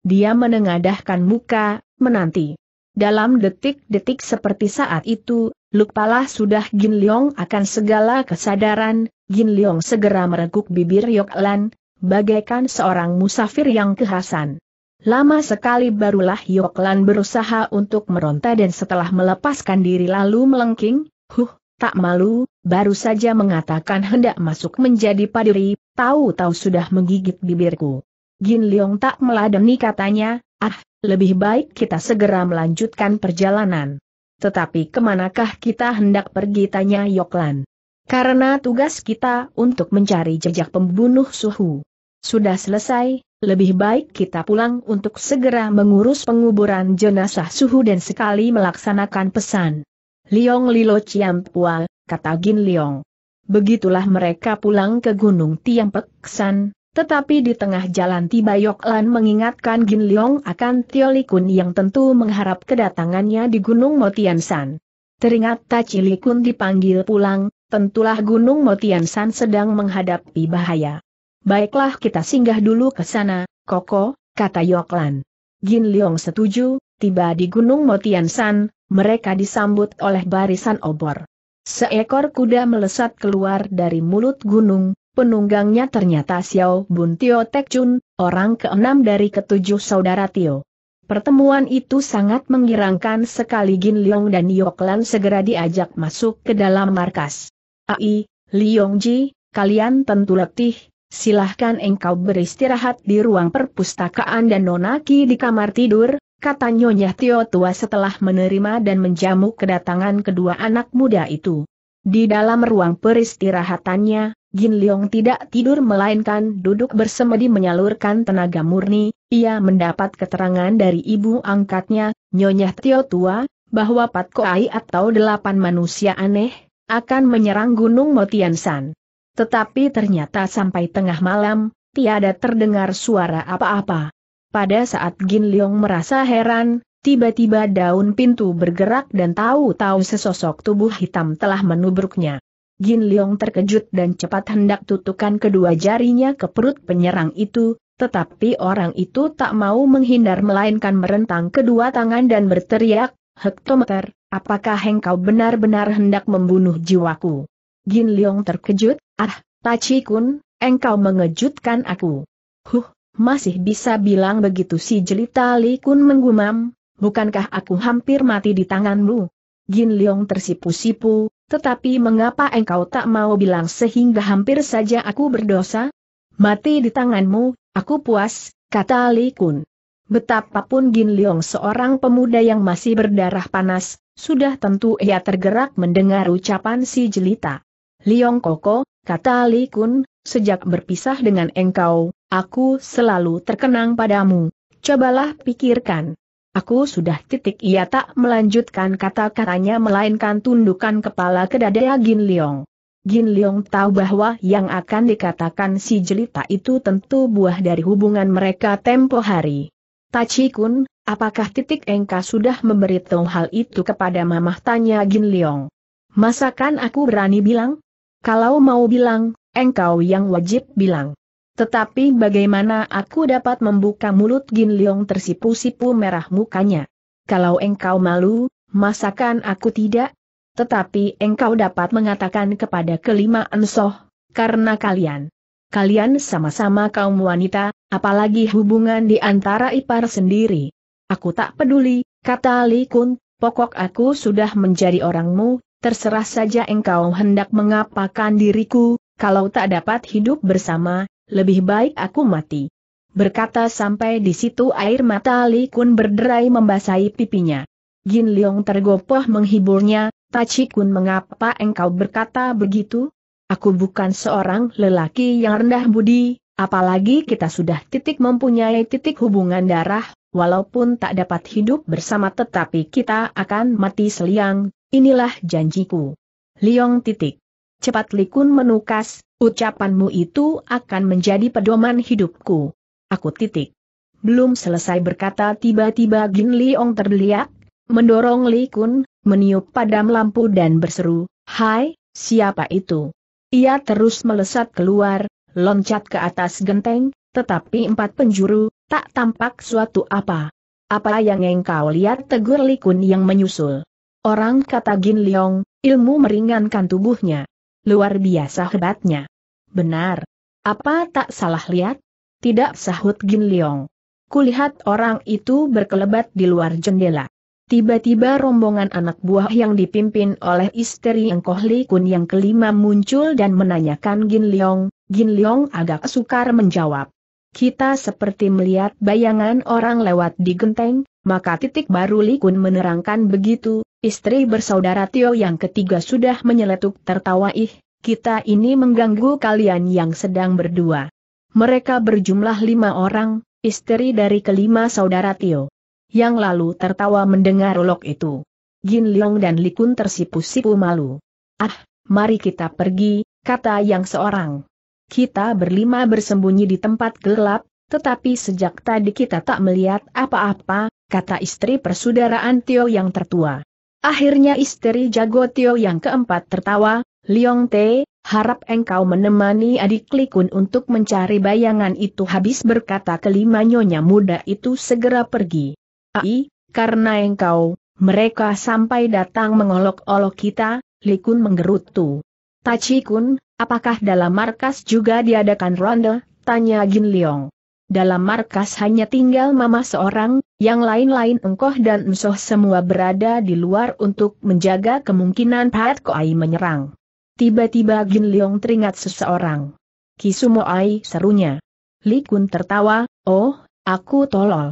Dia menengadahkan muka, menanti. Dalam detik-detik seperti saat itu, lupalah sudah Gin Leong akan segala kesadaran, Gin Leong segera mereguk bibir Yok Lan, bagaikan seorang musafir yang kehasan. Lama sekali barulah Yoklan berusaha untuk meronta dan setelah melepaskan diri lalu melengking, huh, tak malu, baru saja mengatakan hendak masuk menjadi padiri, tahu-tahu sudah menggigit bibirku. Gin Leong tak meladeni katanya, ah, lebih baik kita segera melanjutkan perjalanan. Tetapi kemanakah kita hendak pergi tanya Yoklan. Karena tugas kita untuk mencari jejak pembunuh suhu. Sudah selesai, lebih baik kita pulang untuk segera mengurus penguburan jenazah suhu dan sekali melaksanakan pesan. Liong Lilo Pua, kata Gin Liong. Begitulah mereka pulang ke Gunung Tiampeksan, tetapi di tengah jalan tiba Yok Lan mengingatkan Gin Liong akan Tio Likun yang tentu mengharap kedatangannya di Gunung Motiansan. Teringat Likun dipanggil pulang, tentulah Gunung Motiansan sedang menghadapi bahaya. Baiklah kita singgah dulu ke sana, Koko, kata Yoklan. Lan. Gin Liong setuju, tiba di Gunung Motiansan, mereka disambut oleh barisan obor. Seekor kuda melesat keluar dari mulut gunung, penunggangnya ternyata Xiao Bun Tio Tek Chun, orang keenam dari ketujuh saudara Tio. Pertemuan itu sangat menggirangkan sekali Gin Leong dan Yoklan segera diajak masuk ke dalam markas. Ai, Leong Ji, kalian tentu letih, silahkan engkau beristirahat di ruang perpustakaan dan Nonaki di kamar tidur, kata Nyonya Tio tua setelah menerima dan menjamu kedatangan kedua anak muda itu. Di dalam ruang peristirahatannya, Gin Leong tidak tidur melainkan duduk bersemedi menyalurkan tenaga murni, ia mendapat keterangan dari ibu angkatnya, Nyonya Tio tua, bahwa Pat Koai atau delapan manusia aneh, akan menyerang Gunung Motiansan. Tetapi ternyata sampai tengah malam, tiada terdengar suara apa-apa. Pada saat Gin Leong merasa heran, tiba-tiba daun pintu bergerak dan tahu-tahu sesosok tubuh hitam telah menubruknya. Gin Leong terkejut dan cepat hendak tutukan kedua jarinya ke perut penyerang itu, tetapi orang itu tak mau menghindar melainkan merentang kedua tangan dan berteriak, Hektometer, apakah engkau benar-benar hendak membunuh jiwaku? Gin Leong terkejut, ah, Tachi Kun, engkau mengejutkan aku. Huh, masih bisa bilang begitu si jelita Li Kun menggumam, bukankah aku hampir mati di tanganmu? Gin Leong tersipu-sipu, tetapi mengapa engkau tak mau bilang sehingga hampir saja aku berdosa? Mati di tanganmu, aku puas, kata Li Kun. Betapapun Gin Leong seorang pemuda yang masih berdarah panas, sudah tentu ia tergerak mendengar ucapan si jelita. Leong Koko, kata Li Kun, sejak berpisah dengan engkau, aku selalu terkenang padamu. Cobalah pikirkan. Aku sudah titik ia tak melanjutkan kata-katanya melainkan tundukan kepala ke dada Gin Leong. Gin Leong tahu bahwa yang akan dikatakan si jelita itu tentu buah dari hubungan mereka tempo hari. Tachi Kun, apakah titik engka sudah memberitahu hal itu kepada mamah tanya Gin Leong. Masakan aku berani bilang? Kalau mau bilang, engkau yang wajib bilang. Tetapi bagaimana aku dapat membuka mulut Gin Leong tersipu-sipu merah mukanya? Kalau engkau malu, masakan aku tidak? Tetapi engkau dapat mengatakan kepada kelima ensoh, karena kalian. Kalian sama-sama kaum wanita, apalagi hubungan di antara ipar sendiri. Aku tak peduli, kata Li Kun, pokok aku sudah menjadi orangmu, terserah saja engkau hendak mengapakan diriku, kalau tak dapat hidup bersama, lebih baik aku mati. Berkata sampai di situ air mata Li Kun berderai membasahi pipinya. Jin Leong tergopoh menghiburnya, Taci Kun mengapa engkau berkata begitu? Aku bukan seorang lelaki yang rendah budi, apalagi kita sudah titik mempunyai titik hubungan darah, walaupun tak dapat hidup bersama tetapi kita akan mati seliang, inilah janjiku. Leong titik cepat Likun menukas, ucapanmu itu akan menjadi pedoman hidupku. Aku titik. Belum selesai berkata tiba-tiba Gin Liong terbeliak, mendorong Likun, meniup padam lampu dan berseru, Hai, siapa itu? Ia terus melesat keluar, loncat ke atas genteng, tetapi empat penjuru, tak tampak suatu apa. Apa yang engkau lihat tegur Likun yang menyusul. Orang kata Gin Liong, ilmu meringankan tubuhnya. Luar biasa hebatnya. Benar. Apa tak salah lihat? Tidak sahut Gin Leong. Kulihat orang itu berkelebat di luar jendela. Tiba-tiba rombongan anak buah yang dipimpin oleh istri Engkoh Li Kun yang kelima muncul dan menanyakan Gin Leong. Gin Leong agak sukar menjawab. Kita seperti melihat bayangan orang lewat di genteng, maka titik baru Li Kun menerangkan begitu, istri bersaudara Tio yang ketiga sudah menyeletuk tertawa ih, kita ini mengganggu kalian yang sedang berdua. Mereka berjumlah lima orang, istri dari kelima saudara Tio. Yang lalu tertawa mendengar ulok itu. Jin Leong dan Li Kun tersipu-sipu malu. Ah, mari kita pergi, kata yang seorang. Kita berlima bersembunyi di tempat gelap, tetapi sejak tadi kita tak melihat apa-apa, kata istri persaudaraan Tio yang tertua. Akhirnya istri jago Tio yang keempat tertawa, Liong Te, harap engkau menemani adik Likun untuk mencari bayangan itu habis berkata kelima nyonya muda itu segera pergi. Ai, ah, karena engkau, mereka sampai datang mengolok-olok kita, Likun menggerutu. Tachi Kun, apakah dalam markas juga diadakan ronde? Tanya Gin Liong dalam markas hanya tinggal mama seorang, yang lain-lain engkoh dan ensoh semua berada di luar untuk menjaga kemungkinan Pat Koai menyerang. Tiba-tiba Jin Leong teringat seseorang. Sumo Ai serunya. Li Kun tertawa, oh, aku tolol.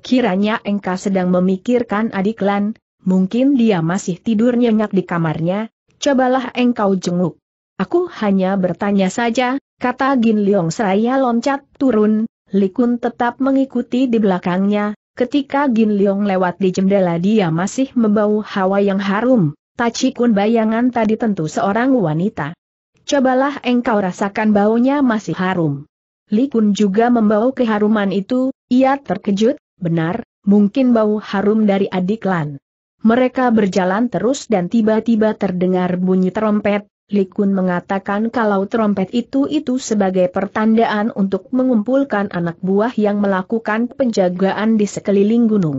Kiranya engkau sedang memikirkan adik Lan, mungkin dia masih tidur nyenyak di kamarnya, cobalah engkau jenguk. Aku hanya bertanya saja, kata Gin Leong seraya loncat turun, Likun tetap mengikuti di belakangnya, ketika Gin Leong lewat di jendela dia masih membau hawa yang harum, Tachikun bayangan tadi tentu seorang wanita. Cobalah engkau rasakan baunya masih harum. Likun juga membau keharuman itu, ia terkejut, benar, mungkin bau harum dari adik Lan. Mereka berjalan terus dan tiba-tiba terdengar bunyi trompet, Likun mengatakan kalau trompet itu itu sebagai pertandaan untuk mengumpulkan anak buah yang melakukan penjagaan di sekeliling gunung.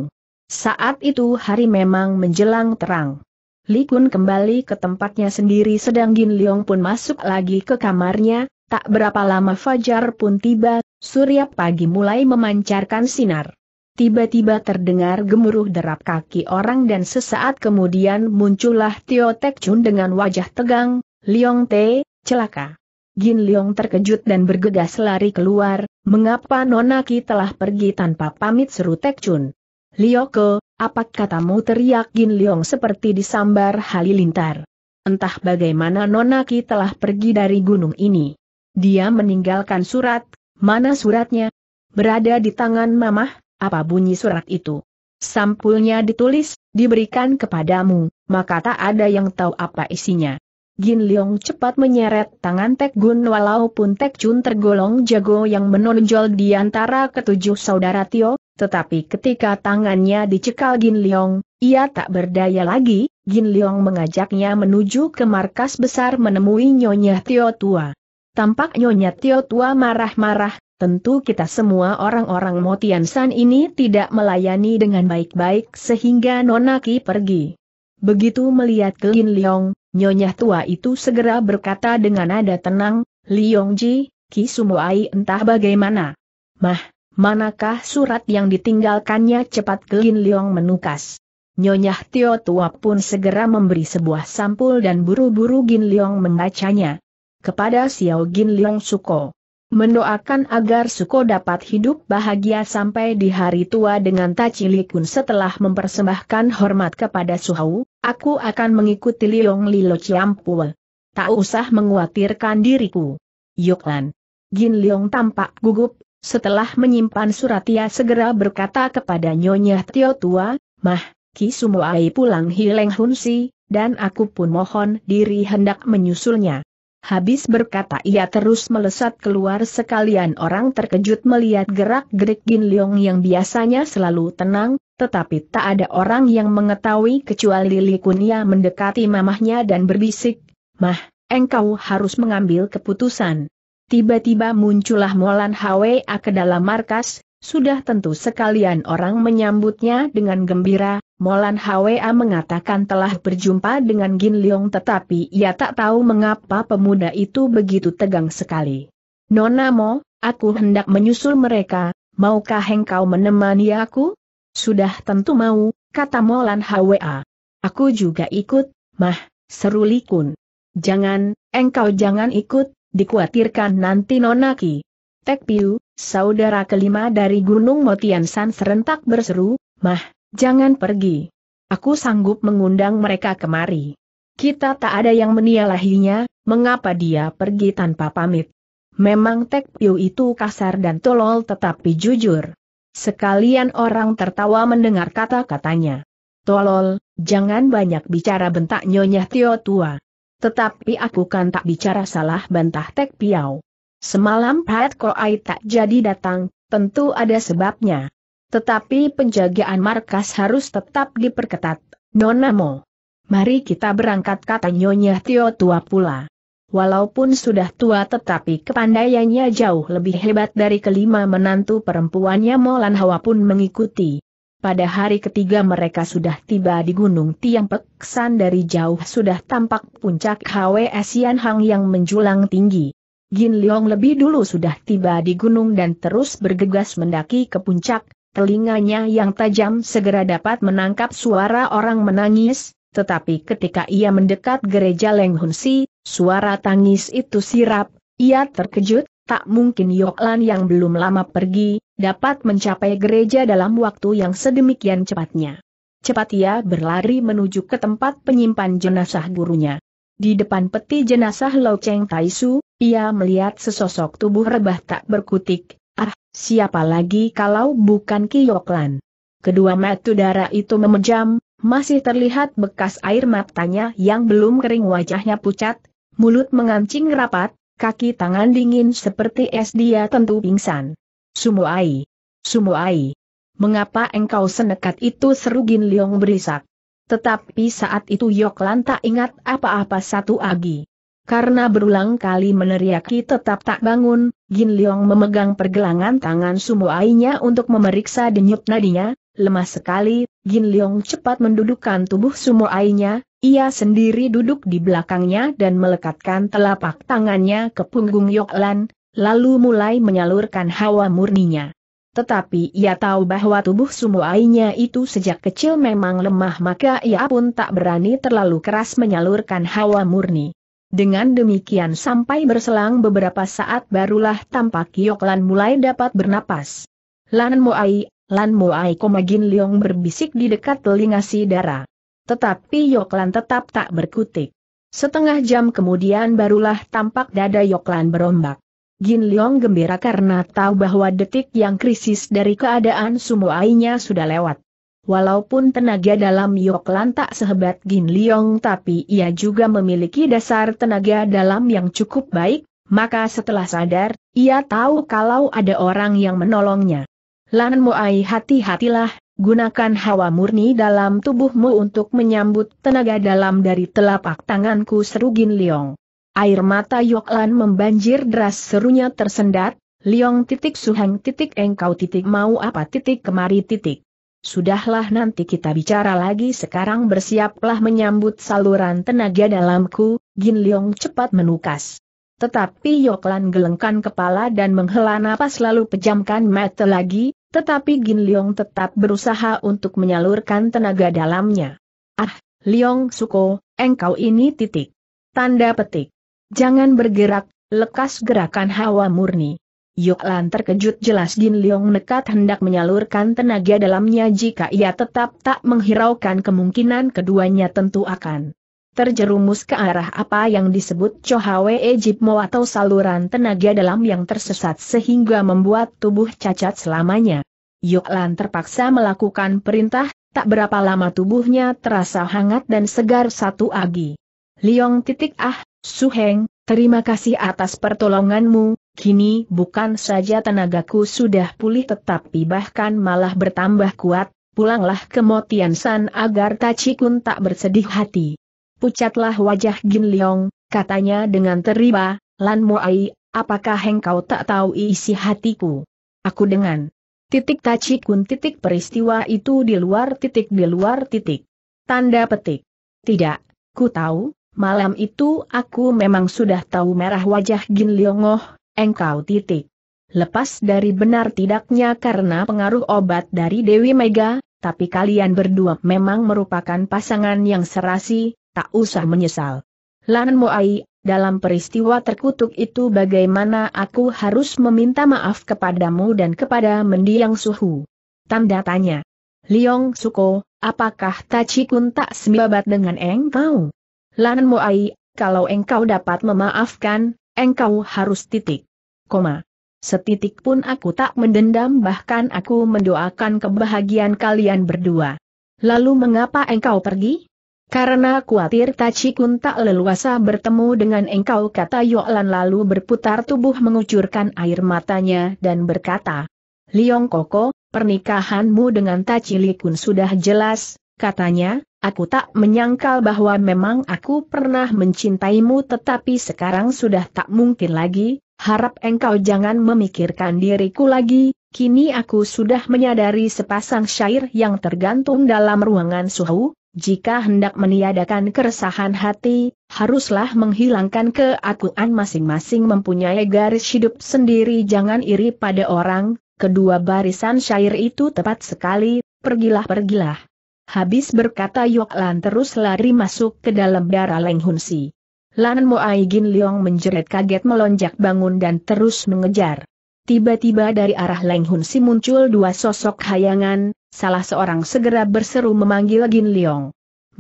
Saat itu hari memang menjelang terang. Likun kembali ke tempatnya sendiri sedang Gin Leong pun masuk lagi ke kamarnya, tak berapa lama Fajar pun tiba, surya pagi mulai memancarkan sinar. Tiba-tiba terdengar gemuruh derap kaki orang dan sesaat kemudian muncullah Tio Tek Chun dengan wajah tegang, Liong Te, celaka. Gin Liong terkejut dan bergegas lari keluar, mengapa Nonaki telah pergi tanpa pamit seru Tek Chun. Lioko, apa katamu teriak Gin Liong seperti disambar halilintar. Entah bagaimana Nonaki telah pergi dari gunung ini. Dia meninggalkan surat, mana suratnya? Berada di tangan mamah, apa bunyi surat itu? Sampulnya ditulis, diberikan kepadamu, maka tak ada yang tahu apa isinya. Gin Leong cepat menyeret tangan Tek Gun walaupun Tek Chun tergolong jago yang menonjol di antara ketujuh saudara Tio, tetapi ketika tangannya dicekal Gin Leong, ia tak berdaya lagi, Gin Leong mengajaknya menuju ke markas besar menemui Nyonya Tio Tua. Tampak Nyonya Tio Tua marah-marah, tentu kita semua orang-orang Motian San ini tidak melayani dengan baik-baik sehingga Nonaki pergi. Begitu melihat ke Gin Leong, Nyonya tua itu segera berkata dengan nada tenang, Liongji, Sumuai, entah bagaimana. Mah, manakah surat yang ditinggalkannya cepat Kelin Liong menukas. Nyonya Tio tua pun segera memberi sebuah sampul dan buru-buru Gin Liong membacanya. Kepada Xiao Gin Liong Suko. Mendoakan agar Suko dapat hidup bahagia sampai di hari tua dengan Likun setelah mempersembahkan hormat kepada Suhau, Aku akan mengikuti Liong Lilo Ciampul. Tak usah menguatirkan diriku. Yuklan. Gin Liong tampak gugup, setelah menyimpan surat ia segera berkata kepada Nyonya Tio Tua, Mah, Ki Sumuai pulang Hileng Hunsi, dan aku pun mohon diri hendak menyusulnya. Habis berkata ia terus melesat keluar sekalian orang terkejut melihat gerak-gerik Gin Leong yang biasanya selalu tenang, tetapi tak ada orang yang mengetahui kecuali Li Kunia mendekati mamahnya dan berbisik, Mah, engkau harus mengambil keputusan. Tiba-tiba muncullah Molan Hwa ke dalam markas, sudah tentu sekalian orang menyambutnya dengan gembira, Molan Hwa mengatakan telah berjumpa dengan Gin Leong tetapi ia tak tahu mengapa pemuda itu begitu tegang sekali. Nona Mo, aku hendak menyusul mereka, maukah engkau menemani aku? Sudah tentu mau, kata Molan Hwa. Aku juga ikut, mah, seru Likun. Jangan, engkau jangan ikut, dikhawatirkan nanti Nona Ki. Tek Piu, Saudara kelima dari Gunung Motian serentak berseru, Mah, jangan pergi. Aku sanggup mengundang mereka kemari. Kita tak ada yang menialahinya, mengapa dia pergi tanpa pamit. Memang Tek Piu itu kasar dan tolol tetapi jujur. Sekalian orang tertawa mendengar kata-katanya. Tolol, jangan banyak bicara bentak Nyonya Tio tua. Tetapi aku kan tak bicara salah bantah Tek Piau. Semalam Pat Koai tak jadi datang, tentu ada sebabnya. Tetapi penjagaan markas harus tetap diperketat, Nona Mo. Mari kita berangkat kata Nyonya Tio tua pula. Walaupun sudah tua tetapi kepandaiannya jauh lebih hebat dari kelima menantu perempuannya Molan Hawa pun mengikuti. Pada hari ketiga mereka sudah tiba di Gunung Tiang Peksan dari jauh sudah tampak puncak HWS Asian Hang yang menjulang tinggi. Gin Leong lebih dulu sudah tiba di gunung dan terus bergegas mendaki ke puncak, telinganya yang tajam segera dapat menangkap suara orang menangis, tetapi ketika ia mendekat gereja Leng Hun Si, suara tangis itu sirap, ia terkejut, tak mungkin Yok Lan yang belum lama pergi, dapat mencapai gereja dalam waktu yang sedemikian cepatnya. Cepat ia berlari menuju ke tempat penyimpan jenazah gurunya. Di depan peti jenazah Lo Cheng Taisu, ia melihat sesosok tubuh rebah tak berkutik, ah, siapa lagi kalau bukan Kiyoklan. Kedua mata darah itu memejam, masih terlihat bekas air matanya yang belum kering wajahnya pucat, mulut mengancing rapat, kaki tangan dingin seperti es dia tentu pingsan. Sumuai! Sumuai! Mengapa engkau senekat itu serugin Liong berisak? Tetapi saat itu Yoklan tak ingat apa-apa satu lagi, Karena berulang kali meneriaki tetap tak bangun, Gin Leong memegang pergelangan tangan Sumo Ainya untuk memeriksa denyut nadinya, lemah sekali, Gin Leong cepat mendudukkan tubuh Sumo Ainya, ia sendiri duduk di belakangnya dan melekatkan telapak tangannya ke punggung Yoklan, lalu mulai menyalurkan hawa murninya. Tetapi ia tahu bahwa tubuh Sumoainya itu sejak kecil memang lemah maka ia pun tak berani terlalu keras menyalurkan hawa murni. Dengan demikian sampai berselang beberapa saat barulah tampak Yoklan mulai dapat bernapas. Lan Moai, Lan Moai Komagin Leong berbisik di dekat telinga si Dara. Tetapi Yoklan tetap tak berkutik. Setengah jam kemudian barulah tampak dada Yoklan berombak. Gin Leong gembira karena tahu bahwa detik yang krisis dari keadaan sumuainya sudah lewat. Walaupun tenaga dalam Lan tak sehebat Gin Leong tapi ia juga memiliki dasar tenaga dalam yang cukup baik, maka setelah sadar, ia tahu kalau ada orang yang menolongnya. Lan Muai hati-hatilah, gunakan hawa murni dalam tubuhmu untuk menyambut tenaga dalam dari telapak tanganku seru Gin Leong. Air mata Yoklan membanjir deras serunya tersendat, Liong titik Suhang titik engkau titik mau apa titik kemari titik. Sudahlah nanti kita bicara lagi sekarang bersiaplah menyambut saluran tenaga dalamku, Gin Liong cepat menukas. Tetapi Yoklan gelengkan kepala dan menghela napas lalu pejamkan mata lagi, tetapi Gin Liong tetap berusaha untuk menyalurkan tenaga dalamnya. Ah, Liong Suko, engkau ini titik. Tanda petik. Jangan bergerak, lekas gerakan hawa murni. Yuk Lan terkejut jelas Jin Leong nekat hendak menyalurkan tenaga dalamnya jika ia tetap tak menghiraukan kemungkinan keduanya tentu akan terjerumus ke arah apa yang disebut Chohawe Ejipmo atau saluran tenaga dalam yang tersesat sehingga membuat tubuh cacat selamanya. Yuk Lan terpaksa melakukan perintah, tak berapa lama tubuhnya terasa hangat dan segar satu agi. Liong titik ah, Suheng, terima kasih atas pertolonganmu, kini bukan saja tenagaku sudah pulih tetapi bahkan malah bertambah kuat, pulanglah ke Motian San agar Tachikun tak bersedih hati. Pucatlah wajah Gin Leong, katanya dengan teriba, Lan Ai, apakah engkau tak tahu isi hatiku? Aku dengan titik Tachikun titik peristiwa itu di luar titik di luar titik. Tanda petik. Tidak, ku tahu, Malam itu aku memang sudah tahu merah wajah Gin Liongoh, engkau titik. Lepas dari benar tidaknya karena pengaruh obat dari Dewi Mega, tapi kalian berdua memang merupakan pasangan yang serasi, tak usah menyesal. Lan Moai, dalam peristiwa terkutuk itu bagaimana aku harus meminta maaf kepadamu dan kepada mendiang suhu? Tanda tanya. Liong Suko, apakah Tachikun tak sembabat dengan engkau? Lan Moai, kalau engkau dapat memaafkan, engkau harus titik. Koma. Setitik pun aku tak mendendam bahkan aku mendoakan kebahagiaan kalian berdua. Lalu mengapa engkau pergi? Karena khawatir Tachikun tak leluasa bertemu dengan engkau kata Yolan lalu berputar tubuh mengucurkan air matanya dan berkata. Liong Koko, pernikahanmu dengan Tachilikun sudah jelas, katanya, Aku tak menyangkal bahwa memang aku pernah mencintaimu tetapi sekarang sudah tak mungkin lagi, harap engkau jangan memikirkan diriku lagi, kini aku sudah menyadari sepasang syair yang tergantung dalam ruangan suhu, jika hendak meniadakan keresahan hati, haruslah menghilangkan keakuan masing-masing mempunyai garis hidup sendiri jangan iri pada orang, kedua barisan syair itu tepat sekali, pergilah-pergilah. Habis berkata Yok Lan terus lari masuk ke dalam darah Leng Hun Si. Lan Moai Gin Leong menjerit kaget melonjak bangun dan terus mengejar. Tiba-tiba dari arah Leng Hun Si muncul dua sosok hayangan, salah seorang segera berseru memanggil Gin Leong.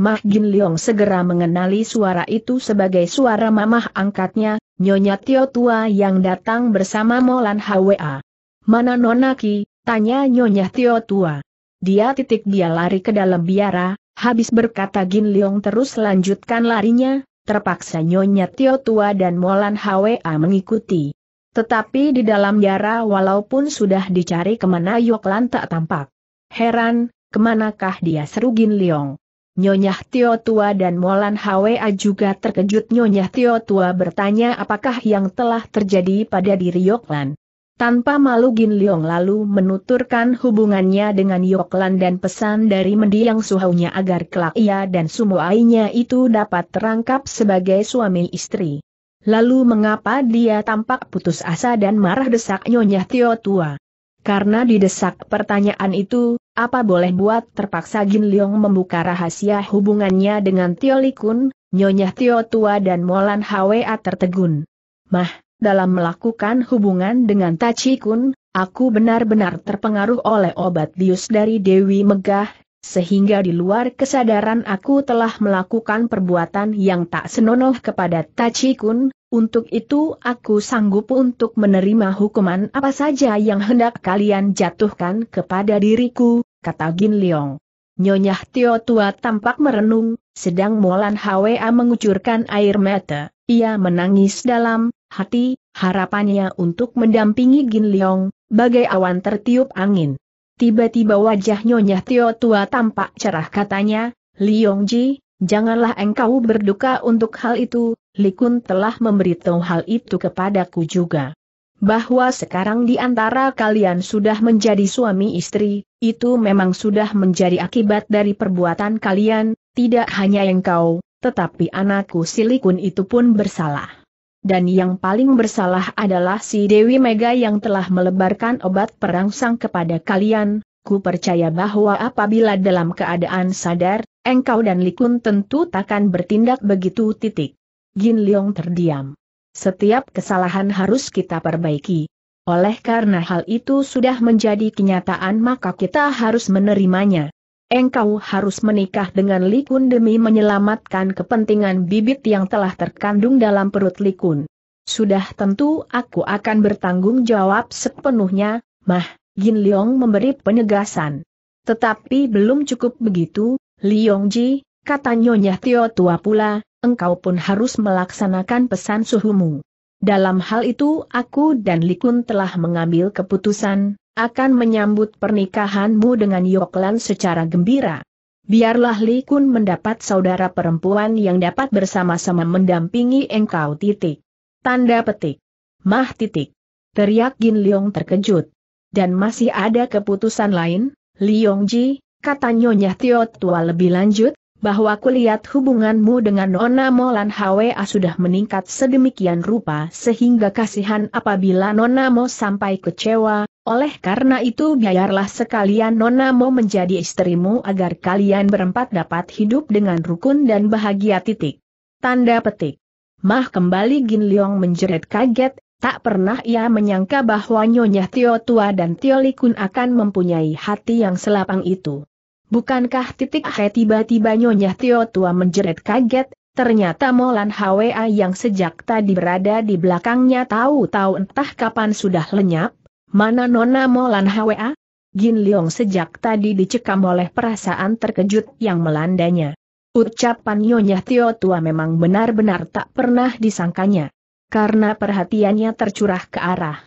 Mah Gin Leong segera mengenali suara itu sebagai suara mamah angkatnya, Nyonya Tio Tua yang datang bersama Molan Hwa. Mana Nona Ki, tanya Nyonya Tio Tua dia titik dia lari ke dalam biara, habis berkata Gin Leong terus lanjutkan larinya, terpaksa Nyonya Tio Tua dan Molan Hwa mengikuti. Tetapi di dalam biara walaupun sudah dicari kemana Yoklan tak tampak. Heran, kemanakah dia seru Gin Leong? Nyonya Tio Tua dan Molan Hwa juga terkejut Nyonya Tio Tua bertanya apakah yang telah terjadi pada diri Yoklan. Tanpa malu Gin Leong lalu menuturkan hubungannya dengan Yoklan dan pesan dari mendiang suhaunya agar kelak ia dan sumuainya itu dapat terangkap sebagai suami istri. Lalu mengapa dia tampak putus asa dan marah desak Nyonya Tio tua? Karena didesak pertanyaan itu, apa boleh buat terpaksa Gin Leong membuka rahasia hubungannya dengan Tio Likun, Nyonya Tio tua dan Molan Hwa tertegun. Mah, dalam melakukan hubungan dengan Tachi Kun, aku benar-benar terpengaruh oleh obat bius dari Dewi Megah, sehingga di luar kesadaran aku telah melakukan perbuatan yang tak senonoh kepada Tachi Kun, untuk itu aku sanggup untuk menerima hukuman apa saja yang hendak kalian jatuhkan kepada diriku, kata Gin Leong. Nyonya Tio tua tampak merenung, sedang Molan Hwa mengucurkan air mata. Ia menangis dalam, hati, harapannya untuk mendampingi Gin Leong, bagai awan tertiup angin. Tiba-tiba wajah Nyonya Tio tua tampak cerah katanya, Liong Ji, janganlah engkau berduka untuk hal itu, Likun telah memberitahu hal itu kepadaku juga. Bahwa sekarang di antara kalian sudah menjadi suami istri, itu memang sudah menjadi akibat dari perbuatan kalian, tidak hanya engkau, tetapi anakku si Likun itu pun bersalah dan yang paling bersalah adalah si Dewi Mega yang telah melebarkan obat perangsang kepada kalian, ku percaya bahwa apabila dalam keadaan sadar, engkau dan Likun tentu takkan bertindak begitu titik. Gin Leong terdiam. Setiap kesalahan harus kita perbaiki. Oleh karena hal itu sudah menjadi kenyataan maka kita harus menerimanya engkau harus menikah dengan Likun demi menyelamatkan kepentingan bibit yang telah terkandung dalam perut Likun. Sudah tentu aku akan bertanggung jawab sepenuhnya, Mah, Gin Leong memberi penegasan. Tetapi belum cukup begitu, Liong Ji, kata Nyonya Tio Tua pula, engkau pun harus melaksanakan pesan suhumu. Dalam hal itu aku dan Likun telah mengambil keputusan, akan menyambut pernikahanmu dengan Yoklan secara gembira. Biarlah Li Kun mendapat saudara perempuan yang dapat bersama-sama mendampingi engkau titik. Tanda petik. Mah titik. Teriak Gin Leong terkejut. Dan masih ada keputusan lain, Liong Ji, kata Nyonya Tio Tua lebih lanjut, bahwa kulihat hubunganmu dengan Nona Molan HWA sudah meningkat sedemikian rupa sehingga kasihan apabila Nona Mo sampai kecewa, oleh karena itu biarlah sekalian nona mau menjadi istrimu agar kalian berempat dapat hidup dengan rukun dan bahagia titik. Tanda petik. Mah kembali Gin Leong menjerit kaget, tak pernah ia menyangka bahwa Nyonya Tio Tua dan Tio Likun akan mempunyai hati yang selapang itu. Bukankah titik akhir tiba-tiba Nyonya Tio Tua menjerit kaget, Ternyata Molan HWA yang sejak tadi berada di belakangnya tahu-tahu entah kapan sudah lenyap, Mana Nona Molan Hwa? Jin Leong sejak tadi dicekam oleh perasaan terkejut yang melandanya. Ucapan Nyonya Tio Tua memang benar-benar tak pernah disangkanya. Karena perhatiannya tercurah ke arah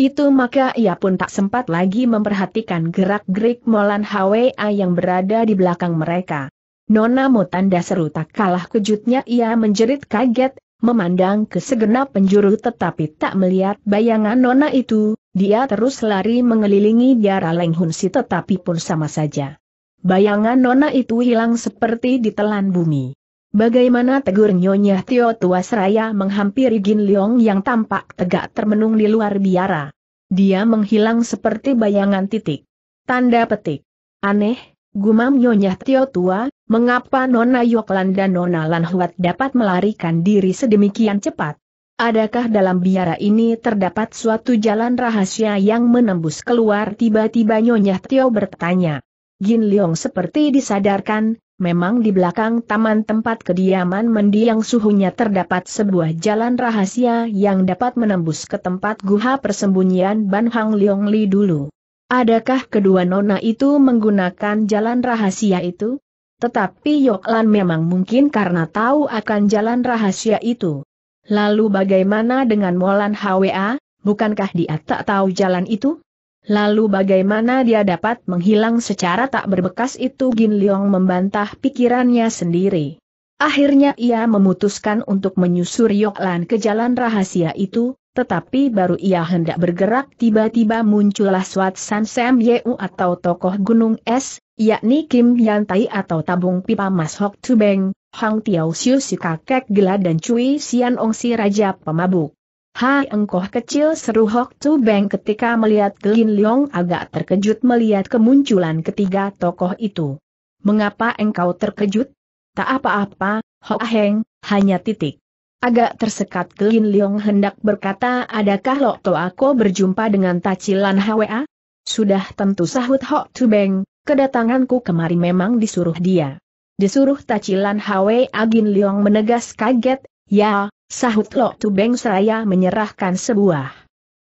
itu maka ia pun tak sempat lagi memperhatikan gerak-gerik Molan Hwa yang berada di belakang mereka. Nona Motanda seru tak kalah kejutnya ia menjerit kaget, memandang ke segenap penjuru tetapi tak melihat bayangan Nona itu, dia terus lari mengelilingi biara Leng Hun Si tetapi pun sama saja. Bayangan nona itu hilang seperti ditelan bumi. Bagaimana tegur Nyonya Tio Tua Seraya menghampiri Gin Leong yang tampak tegak termenung di luar biara. Dia menghilang seperti bayangan titik. Tanda petik. Aneh, gumam Nyonya Tio Tua, mengapa Nona Yoklan dan Nona Lan dapat melarikan diri sedemikian cepat? Adakah dalam biara ini terdapat suatu jalan rahasia yang menembus keluar tiba-tiba Nyonya Tio bertanya. Gin Leong seperti disadarkan, memang di belakang taman tempat kediaman mendiang suhunya terdapat sebuah jalan rahasia yang dapat menembus ke tempat guha persembunyian Ban Hang Leong Li dulu. Adakah kedua nona itu menggunakan jalan rahasia itu? Tetapi Yoklan memang mungkin karena tahu akan jalan rahasia itu. Lalu bagaimana dengan Molan HWA, bukankah dia tak tahu jalan itu? Lalu bagaimana dia dapat menghilang secara tak berbekas itu Gin Leong membantah pikirannya sendiri. Akhirnya ia memutuskan untuk menyusur Yoklan ke jalan rahasia itu, tetapi baru ia hendak bergerak tiba-tiba muncullah Swat San Sam Yeu atau tokoh gunung es, yakni Kim Yantai atau tabung pipa Mas Hok Tubeng, Hang Tiao Siu si kakek gila dan Cui Sian Ong si raja pemabuk. Hai engkoh kecil seru Hok Tu Beng ketika melihat Gelin Leong agak terkejut melihat kemunculan ketiga tokoh itu. Mengapa engkau terkejut? Tak apa-apa, Hok Heng, hanya titik. Agak tersekat Gelin Leong hendak berkata adakah Lok To aku berjumpa dengan Tacilan HWA? Sudah tentu sahut Hok Tu Beng, kedatanganku kemari memang disuruh dia. Disuruh Tacilan Hwe Agin Leong menegas kaget, ya, sahut Lo Tubeng Seraya menyerahkan sebuah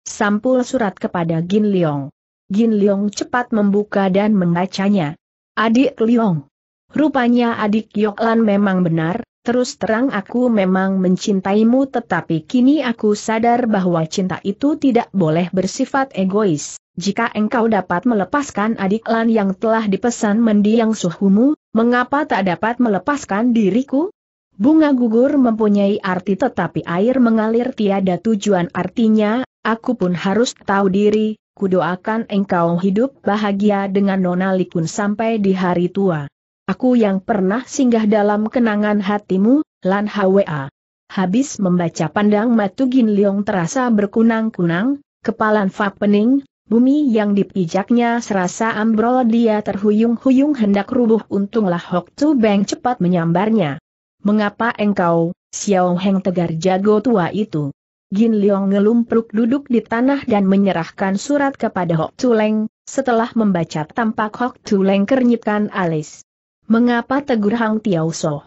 sampul surat kepada Gin Leong. Gin Leong cepat membuka dan membacanya. Adik Leong. Rupanya adik Yoklan memang benar, Terus terang aku memang mencintaimu tetapi kini aku sadar bahwa cinta itu tidak boleh bersifat egois. Jika engkau dapat melepaskan adik Lan yang telah dipesan mendiang suhumu, Mengapa tak dapat melepaskan diriku? Bunga gugur mempunyai arti tetapi air mengalir tiada tujuan artinya, aku pun harus tahu diri, kudoakan engkau hidup bahagia dengan Nona Likun sampai di hari tua. Aku yang pernah singgah dalam kenangan hatimu, Lan Hwa. Habis membaca pandang Matu Gin Leong terasa berkunang-kunang, kepalan Fa pening, Bumi yang dipijaknya serasa ambrol dia terhuyung-huyung hendak rubuh untunglah Hok Tu Beng cepat menyambarnya. Mengapa engkau, Xiao Heng tegar jago tua itu? Gin Leong ngelumpruk duduk di tanah dan menyerahkan surat kepada Hok Tu Leng, setelah membaca tampak Hok Tu Leng kernyitkan alis. Mengapa tegur Hang Tiao Soh?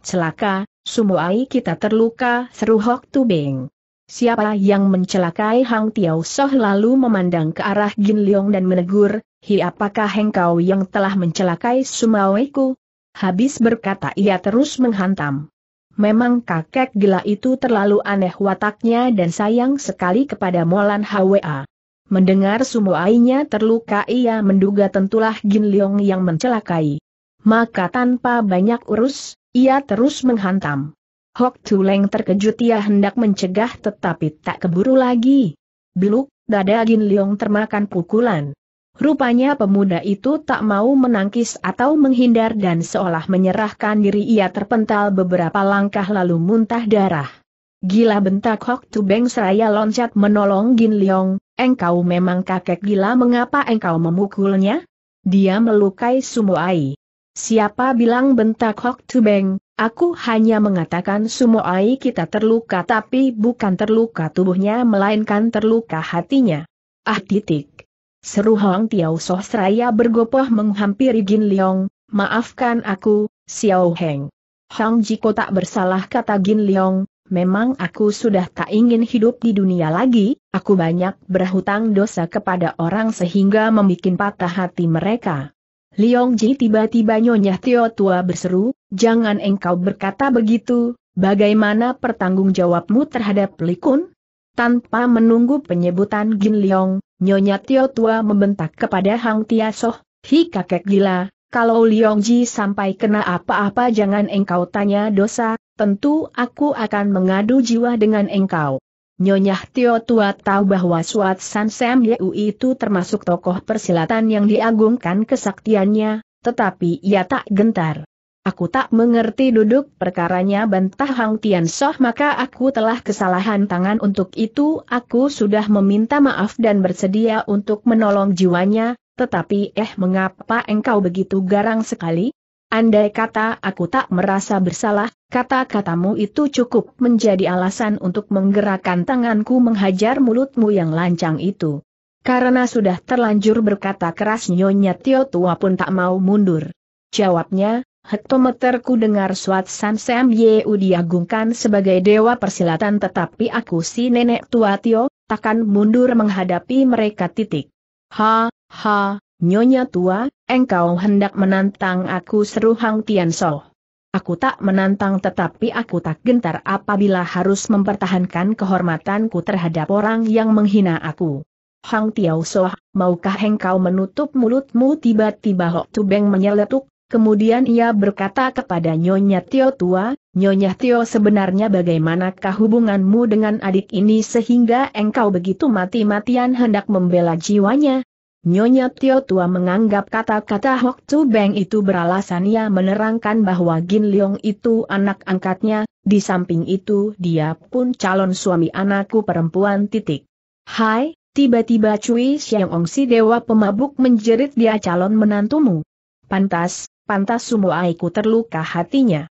Celaka, Sumuai kita terluka seru Hok Tu Beng. Siapa yang mencelakai Hang Tiao Soh lalu memandang ke arah Gin Leong dan menegur, Hi apakah engkau yang telah mencelakai Sumaweku? Habis berkata ia terus menghantam. Memang kakek gila itu terlalu aneh wataknya dan sayang sekali kepada Molan HWA. Mendengar Sumoainya terluka ia menduga tentulah Gin Leong yang mencelakai. Maka tanpa banyak urus, ia terus menghantam. Hok Tuleng terkejut ia hendak mencegah tetapi tak keburu lagi. Beluk, dada Gin Leong termakan pukulan. Rupanya pemuda itu tak mau menangkis atau menghindar dan seolah menyerahkan diri ia terpental beberapa langkah lalu muntah darah. Gila bentak Hok Tubeng seraya loncat menolong Gin Leong, engkau memang kakek gila mengapa engkau memukulnya? Dia melukai sumo Ai. Siapa bilang bentak Hok Tubeng, Aku hanya mengatakan semua Sumoai kita terluka tapi bukan terluka tubuhnya melainkan terluka hatinya. Ah titik. Seru Hong Tiao Sosraya bergopoh menghampiri Jin Leong, maafkan aku, Xiao Heng. Hong Jiko tak bersalah kata Jin Leong, memang aku sudah tak ingin hidup di dunia lagi, aku banyak berhutang dosa kepada orang sehingga membuat patah hati mereka. Leong Ji tiba-tiba Nyonya Tio tua berseru, Jangan engkau berkata begitu, bagaimana pertanggungjawabmu jawabmu terhadap Likun? Tanpa menunggu penyebutan Gin Leong, Nyonya Tio Tua membentak kepada Hang Tia Soh, Hi kakek gila, kalau Leong Ji sampai kena apa-apa jangan engkau tanya dosa, tentu aku akan mengadu jiwa dengan engkau. Nyonya Tio Tua tahu bahwa Suat San Sam Yeu itu termasuk tokoh persilatan yang diagungkan kesaktiannya, tetapi ia tak gentar. Aku tak mengerti duduk perkaranya bantah Hang Tian Soh maka aku telah kesalahan tangan untuk itu aku sudah meminta maaf dan bersedia untuk menolong jiwanya, tetapi eh mengapa engkau begitu garang sekali? Andai kata aku tak merasa bersalah, kata-katamu itu cukup menjadi alasan untuk menggerakkan tanganku menghajar mulutmu yang lancang itu. Karena sudah terlanjur berkata keras Nyonya Tio Tua pun tak mau mundur. Jawabnya, Hektometerku dengar Suat San Sam Yeu diagungkan sebagai dewa persilatan tetapi aku si nenek tua Tio, takkan mundur menghadapi mereka titik. Ha, ha, nyonya tua, engkau hendak menantang aku seru Hang Tian Soh. Aku tak menantang tetapi aku tak gentar apabila harus mempertahankan kehormatanku terhadap orang yang menghina aku. Hang Tiao Soh, maukah engkau menutup mulutmu tiba-tiba Hok Tubeng menyeletuk, Kemudian ia berkata kepada Nyonya Tio tua, Nyonya Tio sebenarnya bagaimanakah hubunganmu dengan adik ini sehingga engkau begitu mati-matian hendak membela jiwanya? Nyonya Tio tua menganggap kata-kata Hok Tu Beng itu beralasan ia menerangkan bahwa Gin Leong itu anak angkatnya, di samping itu dia pun calon suami anakku perempuan titik. Hai, tiba-tiba Cui Xiang Ong si dewa pemabuk menjerit dia calon menantumu. Pantas, pantas aku terluka hatinya.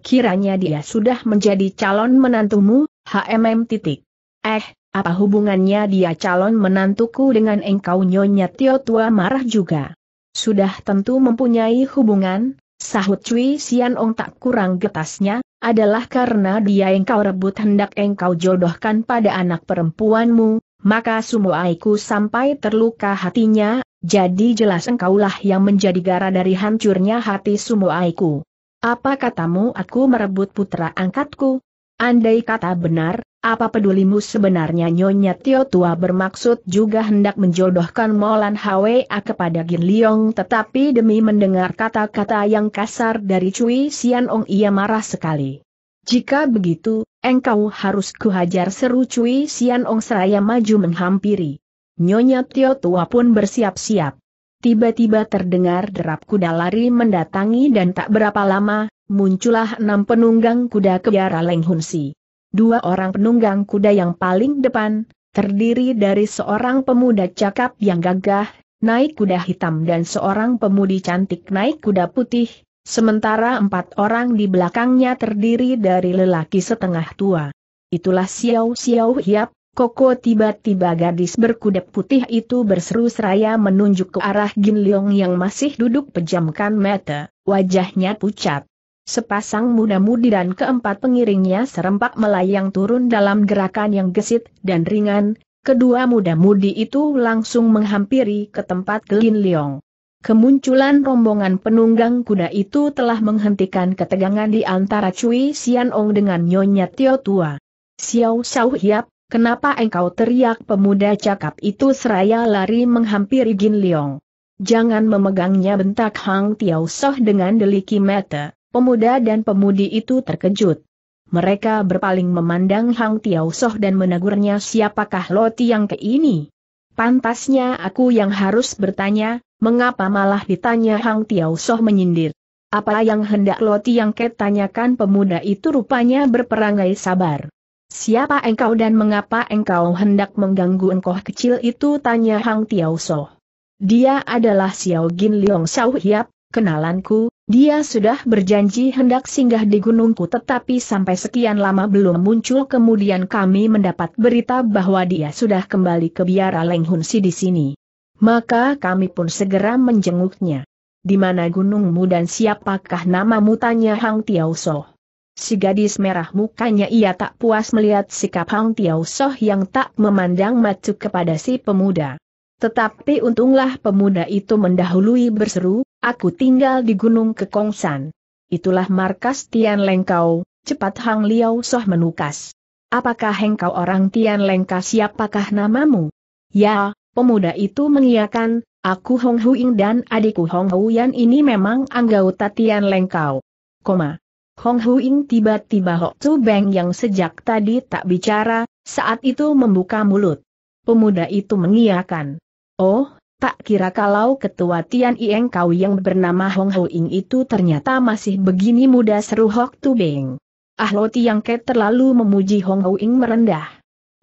Kiranya dia sudah menjadi calon menantumu, HMM titik. Eh, apa hubungannya dia calon menantuku dengan engkau Nyonya Tio Tua marah juga. Sudah tentu mempunyai hubungan, sahut Cui Sian Ong tak kurang getasnya, adalah karena dia engkau rebut hendak engkau jodohkan pada anak perempuanmu, maka aku sampai terluka hatinya, jadi jelas engkaulah yang menjadi gara dari hancurnya hati Sumoaiku. Apa katamu aku merebut putra angkatku? Andai kata benar, apa pedulimu sebenarnya Nyonya Tio Tua bermaksud juga hendak menjodohkan Molan Hwa kepada Gin Liong tetapi demi mendengar kata-kata yang kasar dari Cui Sian Ong ia marah sekali. Jika begitu, engkau harus kuhajar seru Cui Sian Ong seraya maju menghampiri. Nyonya Tio tua pun bersiap-siap. Tiba-tiba terdengar derap kuda lari mendatangi dan tak berapa lama, muncullah enam penunggang kuda ke Lenghunsi. Leng Dua orang penunggang kuda yang paling depan, terdiri dari seorang pemuda cakap yang gagah, naik kuda hitam dan seorang pemudi cantik naik kuda putih, sementara empat orang di belakangnya terdiri dari lelaki setengah tua. Itulah Xiao Xiao Hiap, Koko tiba-tiba gadis berkuda putih itu berseru seraya menunjuk ke arah Gin Leong yang masih duduk pejamkan mata, wajahnya pucat. Sepasang muda-mudi dan keempat pengiringnya serempak melayang turun dalam gerakan yang gesit dan ringan, kedua muda-mudi itu langsung menghampiri ke tempat Gin Leong. Kemunculan rombongan penunggang kuda itu telah menghentikan ketegangan di antara Cui Xianong dengan Nyonya Tio Tua. Xiao Xiao Hiap, Kenapa engkau teriak pemuda cakap itu seraya lari menghampiri Jin Leong. Jangan memegangnya bentak Hang Tiao Soh dengan deliki mata, pemuda dan pemudi itu terkejut. Mereka berpaling memandang Hang Tiao Soh dan menegurnya siapakah Loti yang ke ini. Pantasnya aku yang harus bertanya, mengapa malah ditanya Hang Tiao Soh menyindir. Apa yang hendak Loti yang ketanyakan pemuda itu rupanya berperangai sabar. Siapa engkau dan mengapa engkau hendak mengganggu engkau kecil itu tanya Hang Tiao So. Dia adalah Xiao Gin Liong Xiao Hiap, kenalanku, dia sudah berjanji hendak singgah di gunungku tetapi sampai sekian lama belum muncul kemudian kami mendapat berita bahwa dia sudah kembali ke biara Leng Hun Si di sini. Maka kami pun segera menjenguknya. Di mana gunungmu dan siapakah namamu tanya Hang Tiao So. Si gadis merah mukanya ia tak puas melihat sikap Hang Tiao Soh yang tak memandang macu kepada si pemuda. Tetapi untunglah pemuda itu mendahului berseru, aku tinggal di Gunung Kekongsan. Itulah markas Tian Lengkau, cepat Hang Liao Soh menukas. Apakah engkau orang Tian Lengka siapakah namamu? Ya, pemuda itu mengiakan, aku Hong Huing dan adikku Hong Huyan ini memang anggota Tian Lengkau. Koma. Hong Huing tiba-tiba Hok Tu Beng yang sejak tadi tak bicara, saat itu membuka mulut. Pemuda itu mengiakan. Oh, tak kira kalau ketua Tian Ieng kau yang bernama Hong Huing itu ternyata masih begini muda seru Hok Tu Beng. Ah Lo Tiang Ke terlalu memuji Hong Huing merendah.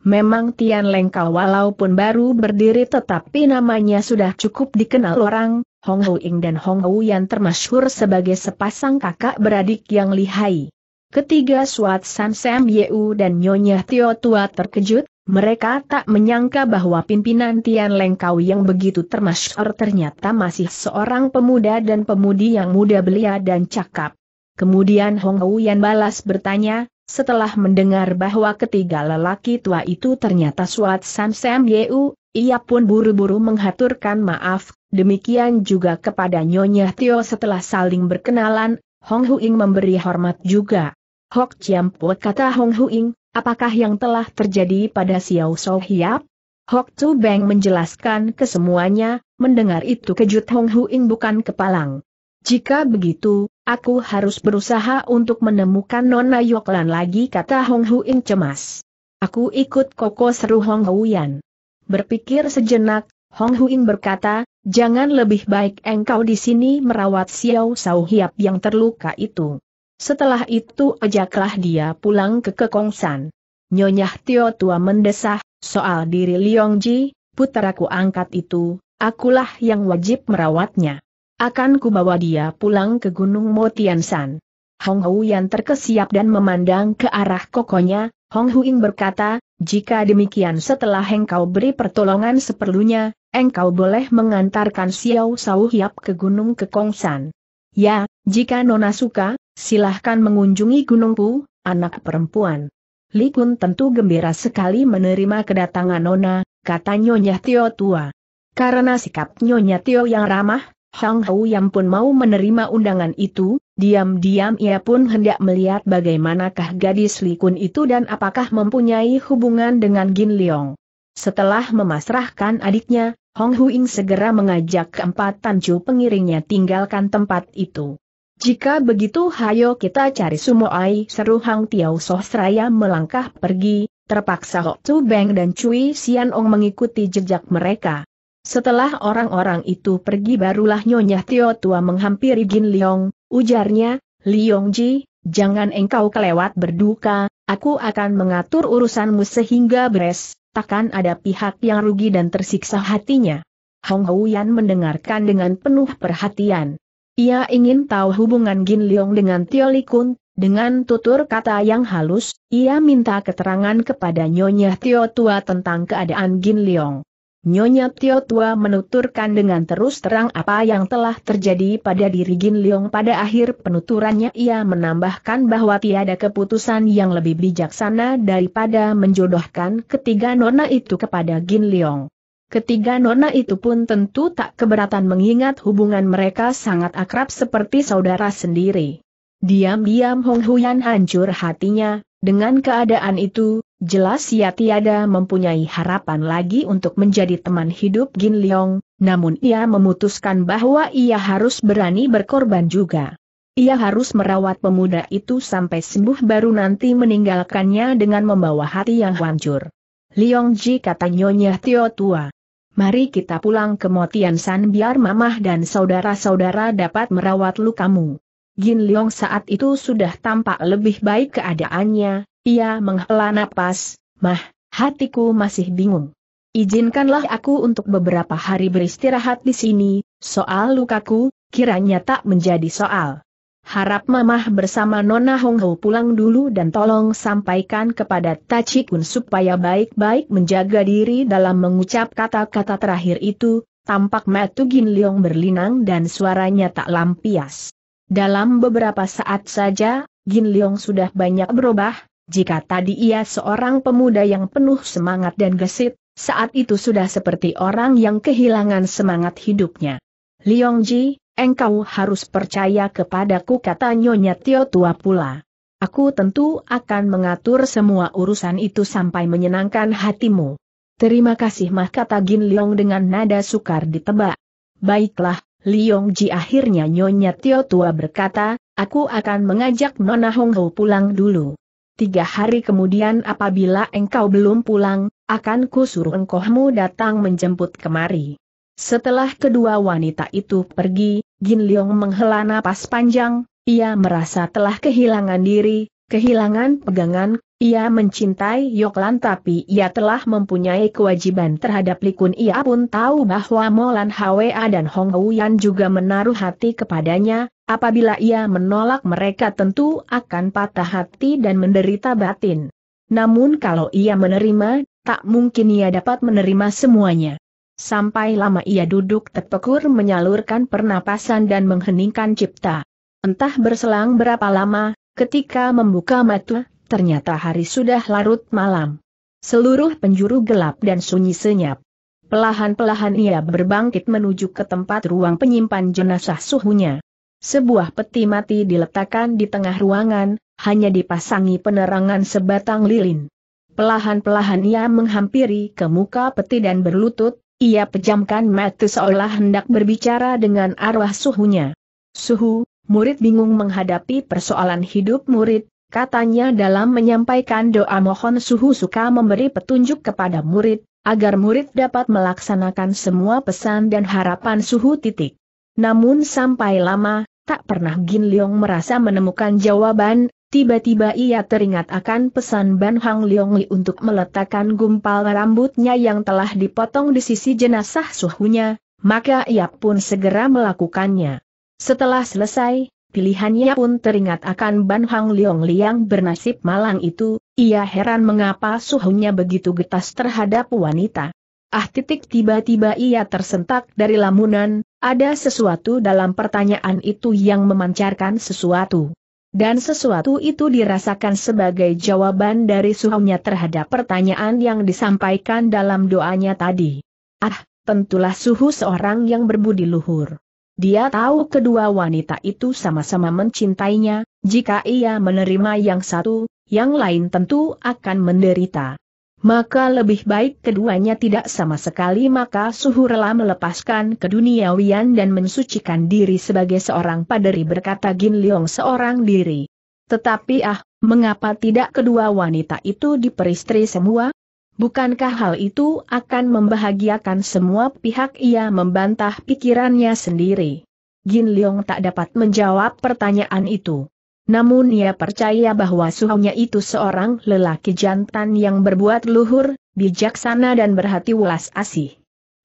Memang Tian Lengkau walaupun baru berdiri tetapi namanya sudah cukup dikenal orang, Hong Hu Ing dan Hong Hu Yan termasyhur sebagai sepasang kakak beradik yang lihai. Ketiga Suat San Sam Yeu dan Nyonya Tio Tua terkejut, mereka tak menyangka bahwa pimpinan Tian Lengkau yang begitu termasyhur ternyata masih seorang pemuda dan pemudi yang muda belia dan cakap. Kemudian Hong Yan balas bertanya, setelah mendengar bahwa ketiga lelaki tua itu ternyata Suat San Sam Yeu, ia pun buru-buru menghaturkan maaf, demikian juga kepada Nyonya Tio setelah saling berkenalan, Hong Huing memberi hormat juga. Hok Chiam Po kata Hong Huing, apakah yang telah terjadi pada Xiao So Hiap? Hok Tu Beng menjelaskan kesemuanya, mendengar itu kejut Hong Huing bukan kepalang. Jika begitu, aku harus berusaha untuk menemukan Nona Yoklan lagi kata Hong Huing cemas. Aku ikut koko seru Hong Huyan. Berpikir sejenak, Hong Huin berkata, jangan lebih baik engkau di sini merawat Xiao Sao Hiap yang terluka itu. Setelah itu ajaklah dia pulang ke Kekongsan. Nyonya Tio Tua mendesah, soal diri Ji, putaraku angkat itu, akulah yang wajib merawatnya. Akan kubawa dia pulang ke Gunung Motiansan. Hong Hu yang terkesiap dan memandang ke arah kokonya, Hong Ying berkata, jika demikian setelah engkau beri pertolongan seperlunya, engkau boleh mengantarkan Xiao Sau Hiap ke Gunung Kekongsan. Ya, jika Nona suka, silahkan mengunjungi Gunung Pu, anak perempuan. Li Kun tentu gembira sekali menerima kedatangan Nona, kata Nyonya Tio tua. Karena sikap Nyonya Tio yang ramah, Hang Hau yang pun mau menerima undangan itu, diam-diam ia pun hendak melihat bagaimanakah gadis Li Kun itu dan apakah mempunyai hubungan dengan Gin Leong. Setelah memasrahkan adiknya, Hong Huing segera mengajak keempat tanju pengiringnya tinggalkan tempat itu. Jika begitu hayo kita cari sumo ai, seru Hang Tiao Soh seraya melangkah pergi, terpaksa Ho Tu Beng dan Cui Sian Ong mengikuti jejak mereka. Setelah orang-orang itu pergi barulah Nyonya Tio Tua menghampiri Jin Liong, ujarnya, Liong Ji, jangan engkau kelewat berduka, aku akan mengatur urusanmu sehingga beres, takkan ada pihak yang rugi dan tersiksa hatinya. Hong Yan mendengarkan dengan penuh perhatian. Ia ingin tahu hubungan Gin Leong dengan Tio Likun, dengan tutur kata yang halus, ia minta keterangan kepada Nyonya Tio Tua tentang keadaan Gin Leong. Nyonya Tio Tua menuturkan dengan terus terang apa yang telah terjadi pada diri Gin Leong pada akhir penuturannya ia menambahkan bahwa tiada keputusan yang lebih bijaksana daripada menjodohkan ketiga nona itu kepada Gin Leong. Ketiga nona itu pun tentu tak keberatan mengingat hubungan mereka sangat akrab seperti saudara sendiri. Diam-diam Hong Huyan hancur hatinya, dengan keadaan itu, Jelas ia tiada mempunyai harapan lagi untuk menjadi teman hidup Gin Leong, namun ia memutuskan bahwa ia harus berani berkorban juga. Ia harus merawat pemuda itu sampai sembuh baru nanti meninggalkannya dengan membawa hati yang hancur. Leong Ji kata Nyonya Tio Tua. Mari kita pulang ke Motian San biar mamah dan saudara-saudara dapat merawat lukamu. Gin Leong saat itu sudah tampak lebih baik keadaannya, ia menghela napas, mah, hatiku masih bingung. Izinkanlah aku untuk beberapa hari beristirahat di sini, soal lukaku, kiranya tak menjadi soal. Harap mamah bersama Nona Hong Ho pulang dulu dan tolong sampaikan kepada Tachi Kun supaya baik-baik menjaga diri dalam mengucap kata-kata terakhir itu, tampak Matu Gin Leong berlinang dan suaranya tak lampias. Dalam beberapa saat saja, Gin Leong sudah banyak berubah, jika tadi ia seorang pemuda yang penuh semangat dan gesit, saat itu sudah seperti orang yang kehilangan semangat hidupnya. Liong Ji, engkau harus percaya kepadaku kata Nyonya Tio tua pula. Aku tentu akan mengatur semua urusan itu sampai menyenangkan hatimu. Terima kasih mah kata Gin Liong dengan nada sukar ditebak. Baiklah, Liong Ji akhirnya Nyonya Tio Tua berkata, aku akan mengajak Nona Hong Ho pulang dulu tiga hari kemudian apabila engkau belum pulang, akan kusuruh engkohmu datang menjemput kemari. Setelah kedua wanita itu pergi, Gin Leong menghela napas panjang, ia merasa telah kehilangan diri, kehilangan pegangan, ia mencintai Yoklan tapi ia telah mempunyai kewajiban terhadap Likun ia pun tahu bahwa Molan Hwa dan Hong Wuyan juga menaruh hati kepadanya, apabila ia menolak mereka tentu akan patah hati dan menderita batin. Namun kalau ia menerima, tak mungkin ia dapat menerima semuanya. Sampai lama ia duduk terpekur menyalurkan pernapasan dan mengheningkan cipta. Entah berselang berapa lama, Ketika membuka mata, ternyata hari sudah larut malam. Seluruh penjuru gelap dan sunyi senyap. Pelahan-pelahan ia berbangkit menuju ke tempat ruang penyimpan jenazah suhunya. Sebuah peti mati diletakkan di tengah ruangan, hanya dipasangi penerangan sebatang lilin. Pelahan-pelahan ia menghampiri ke muka peti dan berlutut, ia pejamkan mata seolah hendak berbicara dengan arwah suhunya. Suhu, murid bingung menghadapi persoalan hidup murid, katanya dalam menyampaikan doa mohon suhu suka memberi petunjuk kepada murid, agar murid dapat melaksanakan semua pesan dan harapan suhu titik. Namun sampai lama, tak pernah Gin Leong merasa menemukan jawaban, tiba-tiba ia teringat akan pesan Ban Hang Leong Li untuk meletakkan gumpal rambutnya yang telah dipotong di sisi jenazah suhunya, maka ia pun segera melakukannya. Setelah selesai, pilihannya pun teringat akan Ban Hang Leong Liang bernasib malang itu, ia heran mengapa suhunya begitu getas terhadap wanita. Ah titik tiba-tiba ia tersentak dari lamunan, ada sesuatu dalam pertanyaan itu yang memancarkan sesuatu. Dan sesuatu itu dirasakan sebagai jawaban dari suhunya terhadap pertanyaan yang disampaikan dalam doanya tadi. Ah, tentulah suhu seorang yang berbudi luhur. Dia tahu kedua wanita itu sama-sama mencintainya, jika ia menerima yang satu, yang lain tentu akan menderita. Maka lebih baik keduanya tidak sama sekali maka suhu rela melepaskan keduniawian dan mensucikan diri sebagai seorang paderi berkata Gin Leong seorang diri. Tetapi ah, mengapa tidak kedua wanita itu diperistri semua? Bukankah hal itu akan membahagiakan semua pihak ia membantah pikirannya sendiri? Jin Leong tak dapat menjawab pertanyaan itu. Namun ia percaya bahwa suhunya itu seorang lelaki jantan yang berbuat luhur, bijaksana dan berhati welas asih.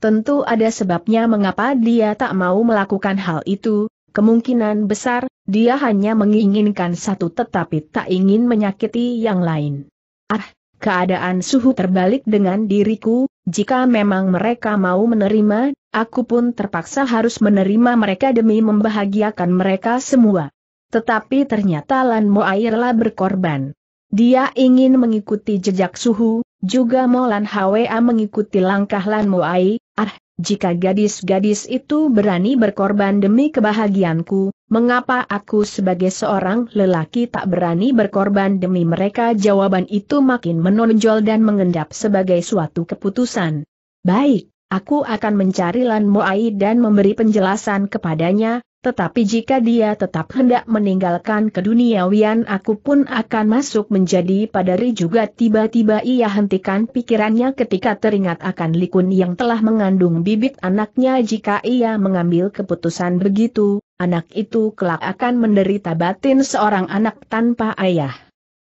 Tentu ada sebabnya mengapa dia tak mau melakukan hal itu, kemungkinan besar, dia hanya menginginkan satu tetapi tak ingin menyakiti yang lain. Ah, keadaan suhu terbalik dengan diriku, jika memang mereka mau menerima, aku pun terpaksa harus menerima mereka demi membahagiakan mereka semua. Tetapi ternyata Lan Airlah berkorban. Dia ingin mengikuti jejak suhu, juga Molan Hwa mengikuti langkah Lan Air, ah, jika gadis-gadis itu berani berkorban demi kebahagiaanku, mengapa aku sebagai seorang lelaki tak berani berkorban demi mereka? Jawaban itu makin menonjol dan mengendap sebagai suatu keputusan. Baik, aku akan mencari Lan Moai dan memberi penjelasan kepadanya, tetapi jika dia tetap hendak meninggalkan keduniawian aku pun akan masuk menjadi padari juga tiba-tiba ia hentikan pikirannya ketika teringat akan Likun yang telah mengandung bibit anaknya jika ia mengambil keputusan begitu, anak itu kelak akan menderita batin seorang anak tanpa ayah.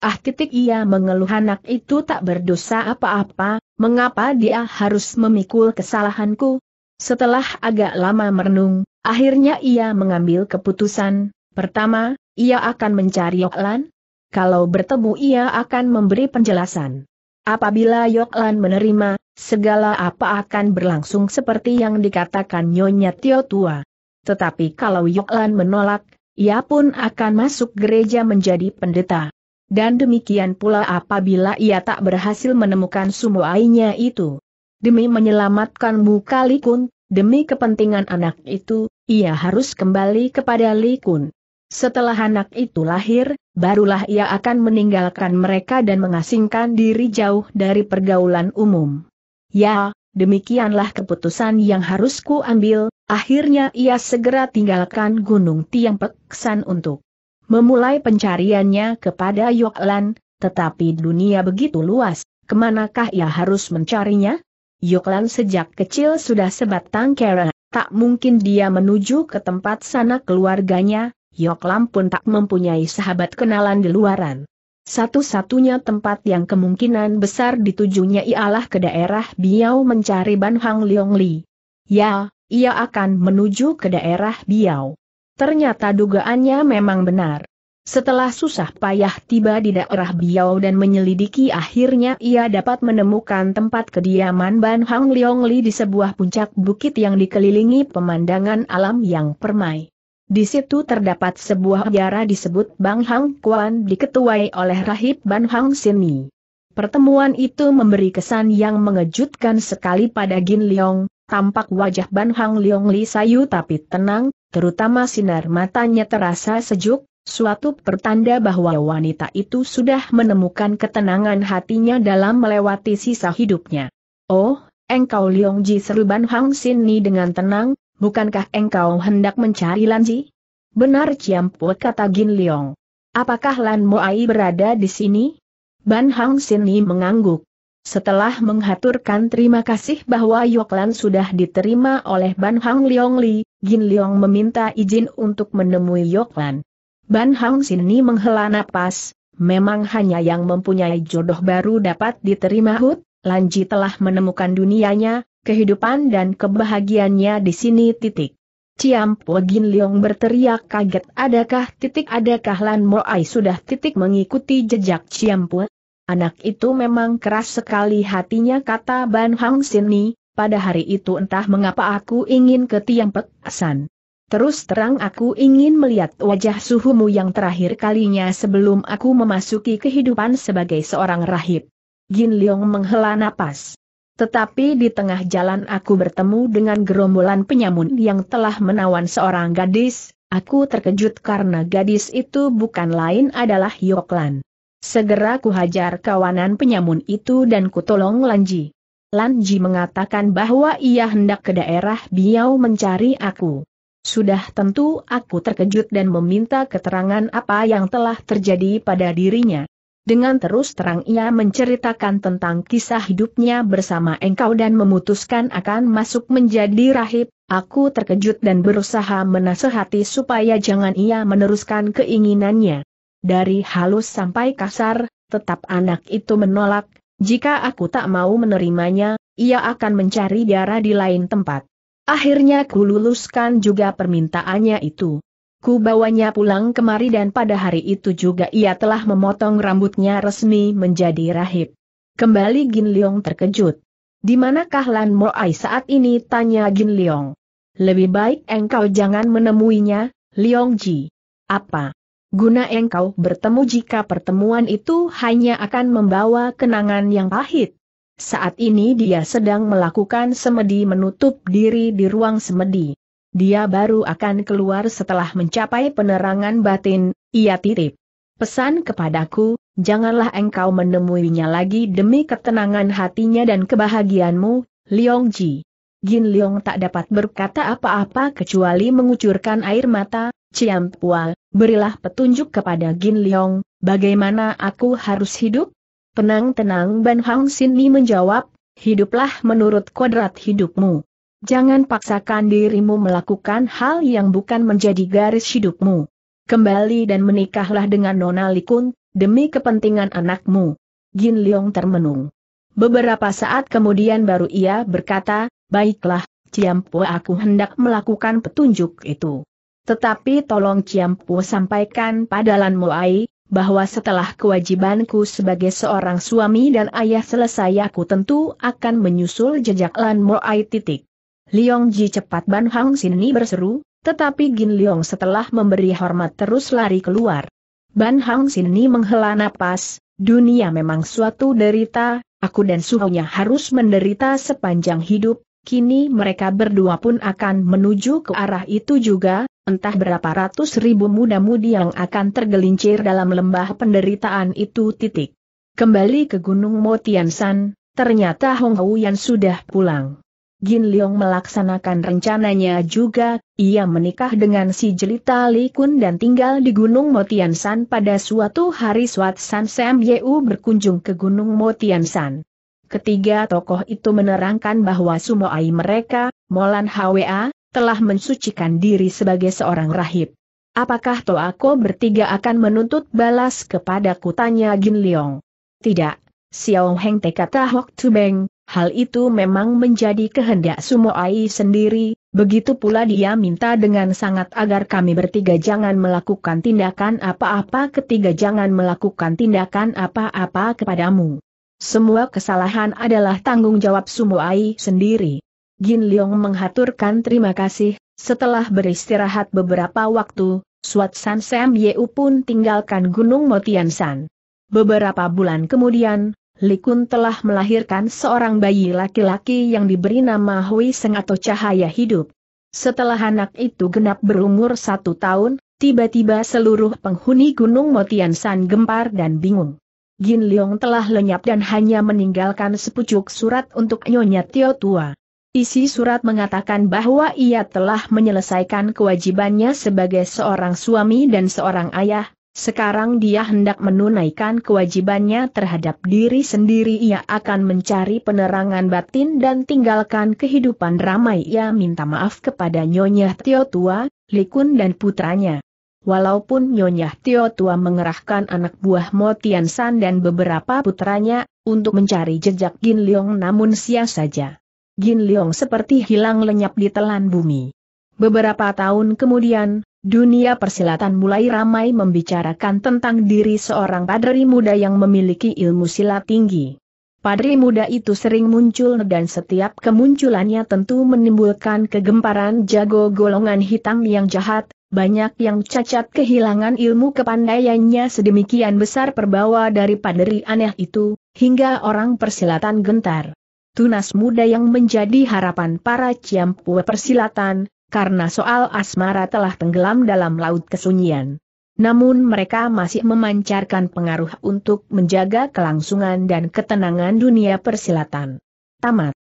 Ah titik ia mengeluh anak itu tak berdosa apa-apa, mengapa dia harus memikul kesalahanku, setelah agak lama merenung, akhirnya ia mengambil keputusan, pertama, ia akan mencari Yoklan. Kalau bertemu ia akan memberi penjelasan. Apabila Yoklan menerima, segala apa akan berlangsung seperti yang dikatakan Nyonya Tio Tua. Tetapi kalau Yoklan menolak, ia pun akan masuk gereja menjadi pendeta. Dan demikian pula apabila ia tak berhasil menemukan sumo sumuainya itu. Demi menyelamatkan muka Li demi kepentingan anak itu, ia harus kembali kepada Likun. Setelah anak itu lahir, barulah ia akan meninggalkan mereka dan mengasingkan diri jauh dari pergaulan umum. Ya, demikianlah keputusan yang harus kuambil. akhirnya ia segera tinggalkan Gunung Tiang Peksan untuk memulai pencariannya kepada Yoklan, tetapi dunia begitu luas, kemanakah ia harus mencarinya? Yoklan sejak kecil sudah sebatang kera, tak mungkin dia menuju ke tempat sana keluarganya, Yoklan pun tak mempunyai sahabat kenalan di luaran. Satu-satunya tempat yang kemungkinan besar ditujunya ialah ke daerah Biau mencari Ban Hang Leong Li. Ya, ia akan menuju ke daerah Biau. Ternyata dugaannya memang benar. Setelah susah payah tiba di daerah Biao dan menyelidiki akhirnya ia dapat menemukan tempat kediaman Ban Hang Leong Li di sebuah puncak bukit yang dikelilingi pemandangan alam yang permai. Di situ terdapat sebuah biara disebut Bang Hang Kuan diketuai oleh Rahib Ban Hang Sini. Pertemuan itu memberi kesan yang mengejutkan sekali pada Gin Leong, tampak wajah Ban Hang Leong Li sayu tapi tenang, terutama sinar matanya terasa sejuk, Suatu pertanda bahwa wanita itu sudah menemukan ketenangan hatinya dalam melewati sisa hidupnya. Oh, engkau Liong Ji seru Ban Hang Sin Ni dengan tenang, bukankah engkau hendak mencari Lan Ji? Benar Ciam Put kata Gin Liong. Apakah Lan Moai berada di sini? Ban Hang Sin Ni mengangguk. Setelah menghaturkan terima kasih bahwa Yoklan sudah diterima oleh Ban Hang Liong Li, Gin Liong meminta izin untuk menemui Yoklan. Ban Hang Sini menghela napas, memang hanya yang mempunyai jodoh baru dapat diterima Hut, Lanji telah menemukan dunianya, kehidupan dan kebahagiaannya di sini titik. Ciam Po Gin Leong berteriak kaget adakah titik adakah Lan Mo Ai sudah titik mengikuti jejak Ciam Po. Anak itu memang keras sekali hatinya kata Ban Hang Sini, pada hari itu entah mengapa aku ingin ke tiang Pek San. Terus terang aku ingin melihat wajah suhumu yang terakhir kalinya sebelum aku memasuki kehidupan sebagai seorang rahib. Jin Leong menghela napas. Tetapi di tengah jalan aku bertemu dengan gerombolan penyamun yang telah menawan seorang gadis, aku terkejut karena gadis itu bukan lain adalah Yoklan. Segera hajar kawanan penyamun itu dan kutolong Lanji. Lanji mengatakan bahwa ia hendak ke daerah Biau mencari aku. Sudah tentu aku terkejut dan meminta keterangan apa yang telah terjadi pada dirinya. Dengan terus terang ia menceritakan tentang kisah hidupnya bersama engkau dan memutuskan akan masuk menjadi rahib, aku terkejut dan berusaha menasehati supaya jangan ia meneruskan keinginannya. Dari halus sampai kasar, tetap anak itu menolak, jika aku tak mau menerimanya, ia akan mencari darah di lain tempat. Akhirnya ku luluskan juga permintaannya itu. Ku bawanya pulang kemari dan pada hari itu juga ia telah memotong rambutnya resmi menjadi rahib. Kembali Gin Leong terkejut. Di manakah Lan Moai saat ini? tanya Gin Leong. Lebih baik engkau jangan menemuinya, Leong Ji. Apa? Guna engkau bertemu jika pertemuan itu hanya akan membawa kenangan yang pahit saat ini dia sedang melakukan semedi menutup diri di ruang semedi. Dia baru akan keluar setelah mencapai penerangan batin, ia titip. Pesan kepadaku, janganlah engkau menemuinya lagi demi ketenangan hatinya dan kebahagiaanmu, Liong Ji. Jin Liong tak dapat berkata apa-apa kecuali mengucurkan air mata, Ciam Pua, berilah petunjuk kepada Jin Liong, bagaimana aku harus hidup? Tenang-tenang Ban Hang Sini menjawab, hiduplah menurut kodrat hidupmu. Jangan paksakan dirimu melakukan hal yang bukan menjadi garis hidupmu. Kembali dan menikahlah dengan Nona Likun, demi kepentingan anakmu. Gin Leong termenung. Beberapa saat kemudian baru ia berkata, baiklah, Ciampu aku hendak melakukan petunjuk itu. Tetapi tolong Ciampu sampaikan pada Lan Muai, bahwa setelah kewajibanku sebagai seorang suami dan ayah selesai aku tentu akan menyusul jejak Lan Moai titik. Liong Ji cepat Ban Hang Sini berseru, tetapi Gin Liong setelah memberi hormat terus lari keluar. Ban Hang Sini menghela napas, dunia memang suatu derita, aku dan suhunya harus menderita sepanjang hidup, kini mereka berdua pun akan menuju ke arah itu juga, Entah berapa ratus ribu muda-mudi yang akan tergelincir dalam lembah penderitaan itu titik. Kembali ke Gunung Motiansan, ternyata Hong Huyan sudah pulang. Jin Leong melaksanakan rencananya juga, ia menikah dengan si Jelita Li Kun dan tinggal di Gunung Motiansan pada suatu hari Swat San Sam Yeu berkunjung ke Gunung Motiansan. Ketiga tokoh itu menerangkan bahwa sumoai mereka, Molan Hwa, telah mensucikan diri sebagai seorang rahib. Apakah Toako bertiga akan menuntut balas kepada tanya Jin Leong? Tidak, Xiao Heng Te kata Hok Tu Beng, hal itu memang menjadi kehendak Sumo Ai sendiri, begitu pula dia minta dengan sangat agar kami bertiga jangan melakukan tindakan apa-apa ketiga jangan melakukan tindakan apa-apa kepadamu. Semua kesalahan adalah tanggung jawab Sumo Ai sendiri. Gin Leong menghaturkan terima kasih, setelah beristirahat beberapa waktu, Suat San Sam Yeu pun tinggalkan Gunung Motian San. Beberapa bulan kemudian, Likun telah melahirkan seorang bayi laki-laki yang diberi nama Hui Seng atau Cahaya Hidup. Setelah anak itu genap berumur satu tahun, tiba-tiba seluruh penghuni Gunung Motian San gempar dan bingung. Gin Leong telah lenyap dan hanya meninggalkan sepucuk surat untuk Nyonya Tio Tua. Isi surat mengatakan bahwa ia telah menyelesaikan kewajibannya sebagai seorang suami dan seorang ayah, sekarang dia hendak menunaikan kewajibannya terhadap diri sendiri ia akan mencari penerangan batin dan tinggalkan kehidupan ramai ia minta maaf kepada Nyonya Tio Tua, Likun dan putranya. Walaupun Nyonya Tio Tua mengerahkan anak buah Motian San dan beberapa putranya, untuk mencari jejak Gin Leong namun sia saja. Gin Leong seperti hilang lenyap di telan bumi. Beberapa tahun kemudian, dunia persilatan mulai ramai membicarakan tentang diri seorang padri muda yang memiliki ilmu silat tinggi. Padri muda itu sering muncul dan setiap kemunculannya tentu menimbulkan kegemparan jago golongan hitam yang jahat, banyak yang cacat kehilangan ilmu kepandaiannya sedemikian besar perbawa dari padri aneh itu, hingga orang persilatan gentar tunas muda yang menjadi harapan para ciampu persilatan, karena soal asmara telah tenggelam dalam laut kesunyian. Namun mereka masih memancarkan pengaruh untuk menjaga kelangsungan dan ketenangan dunia persilatan. Tamat.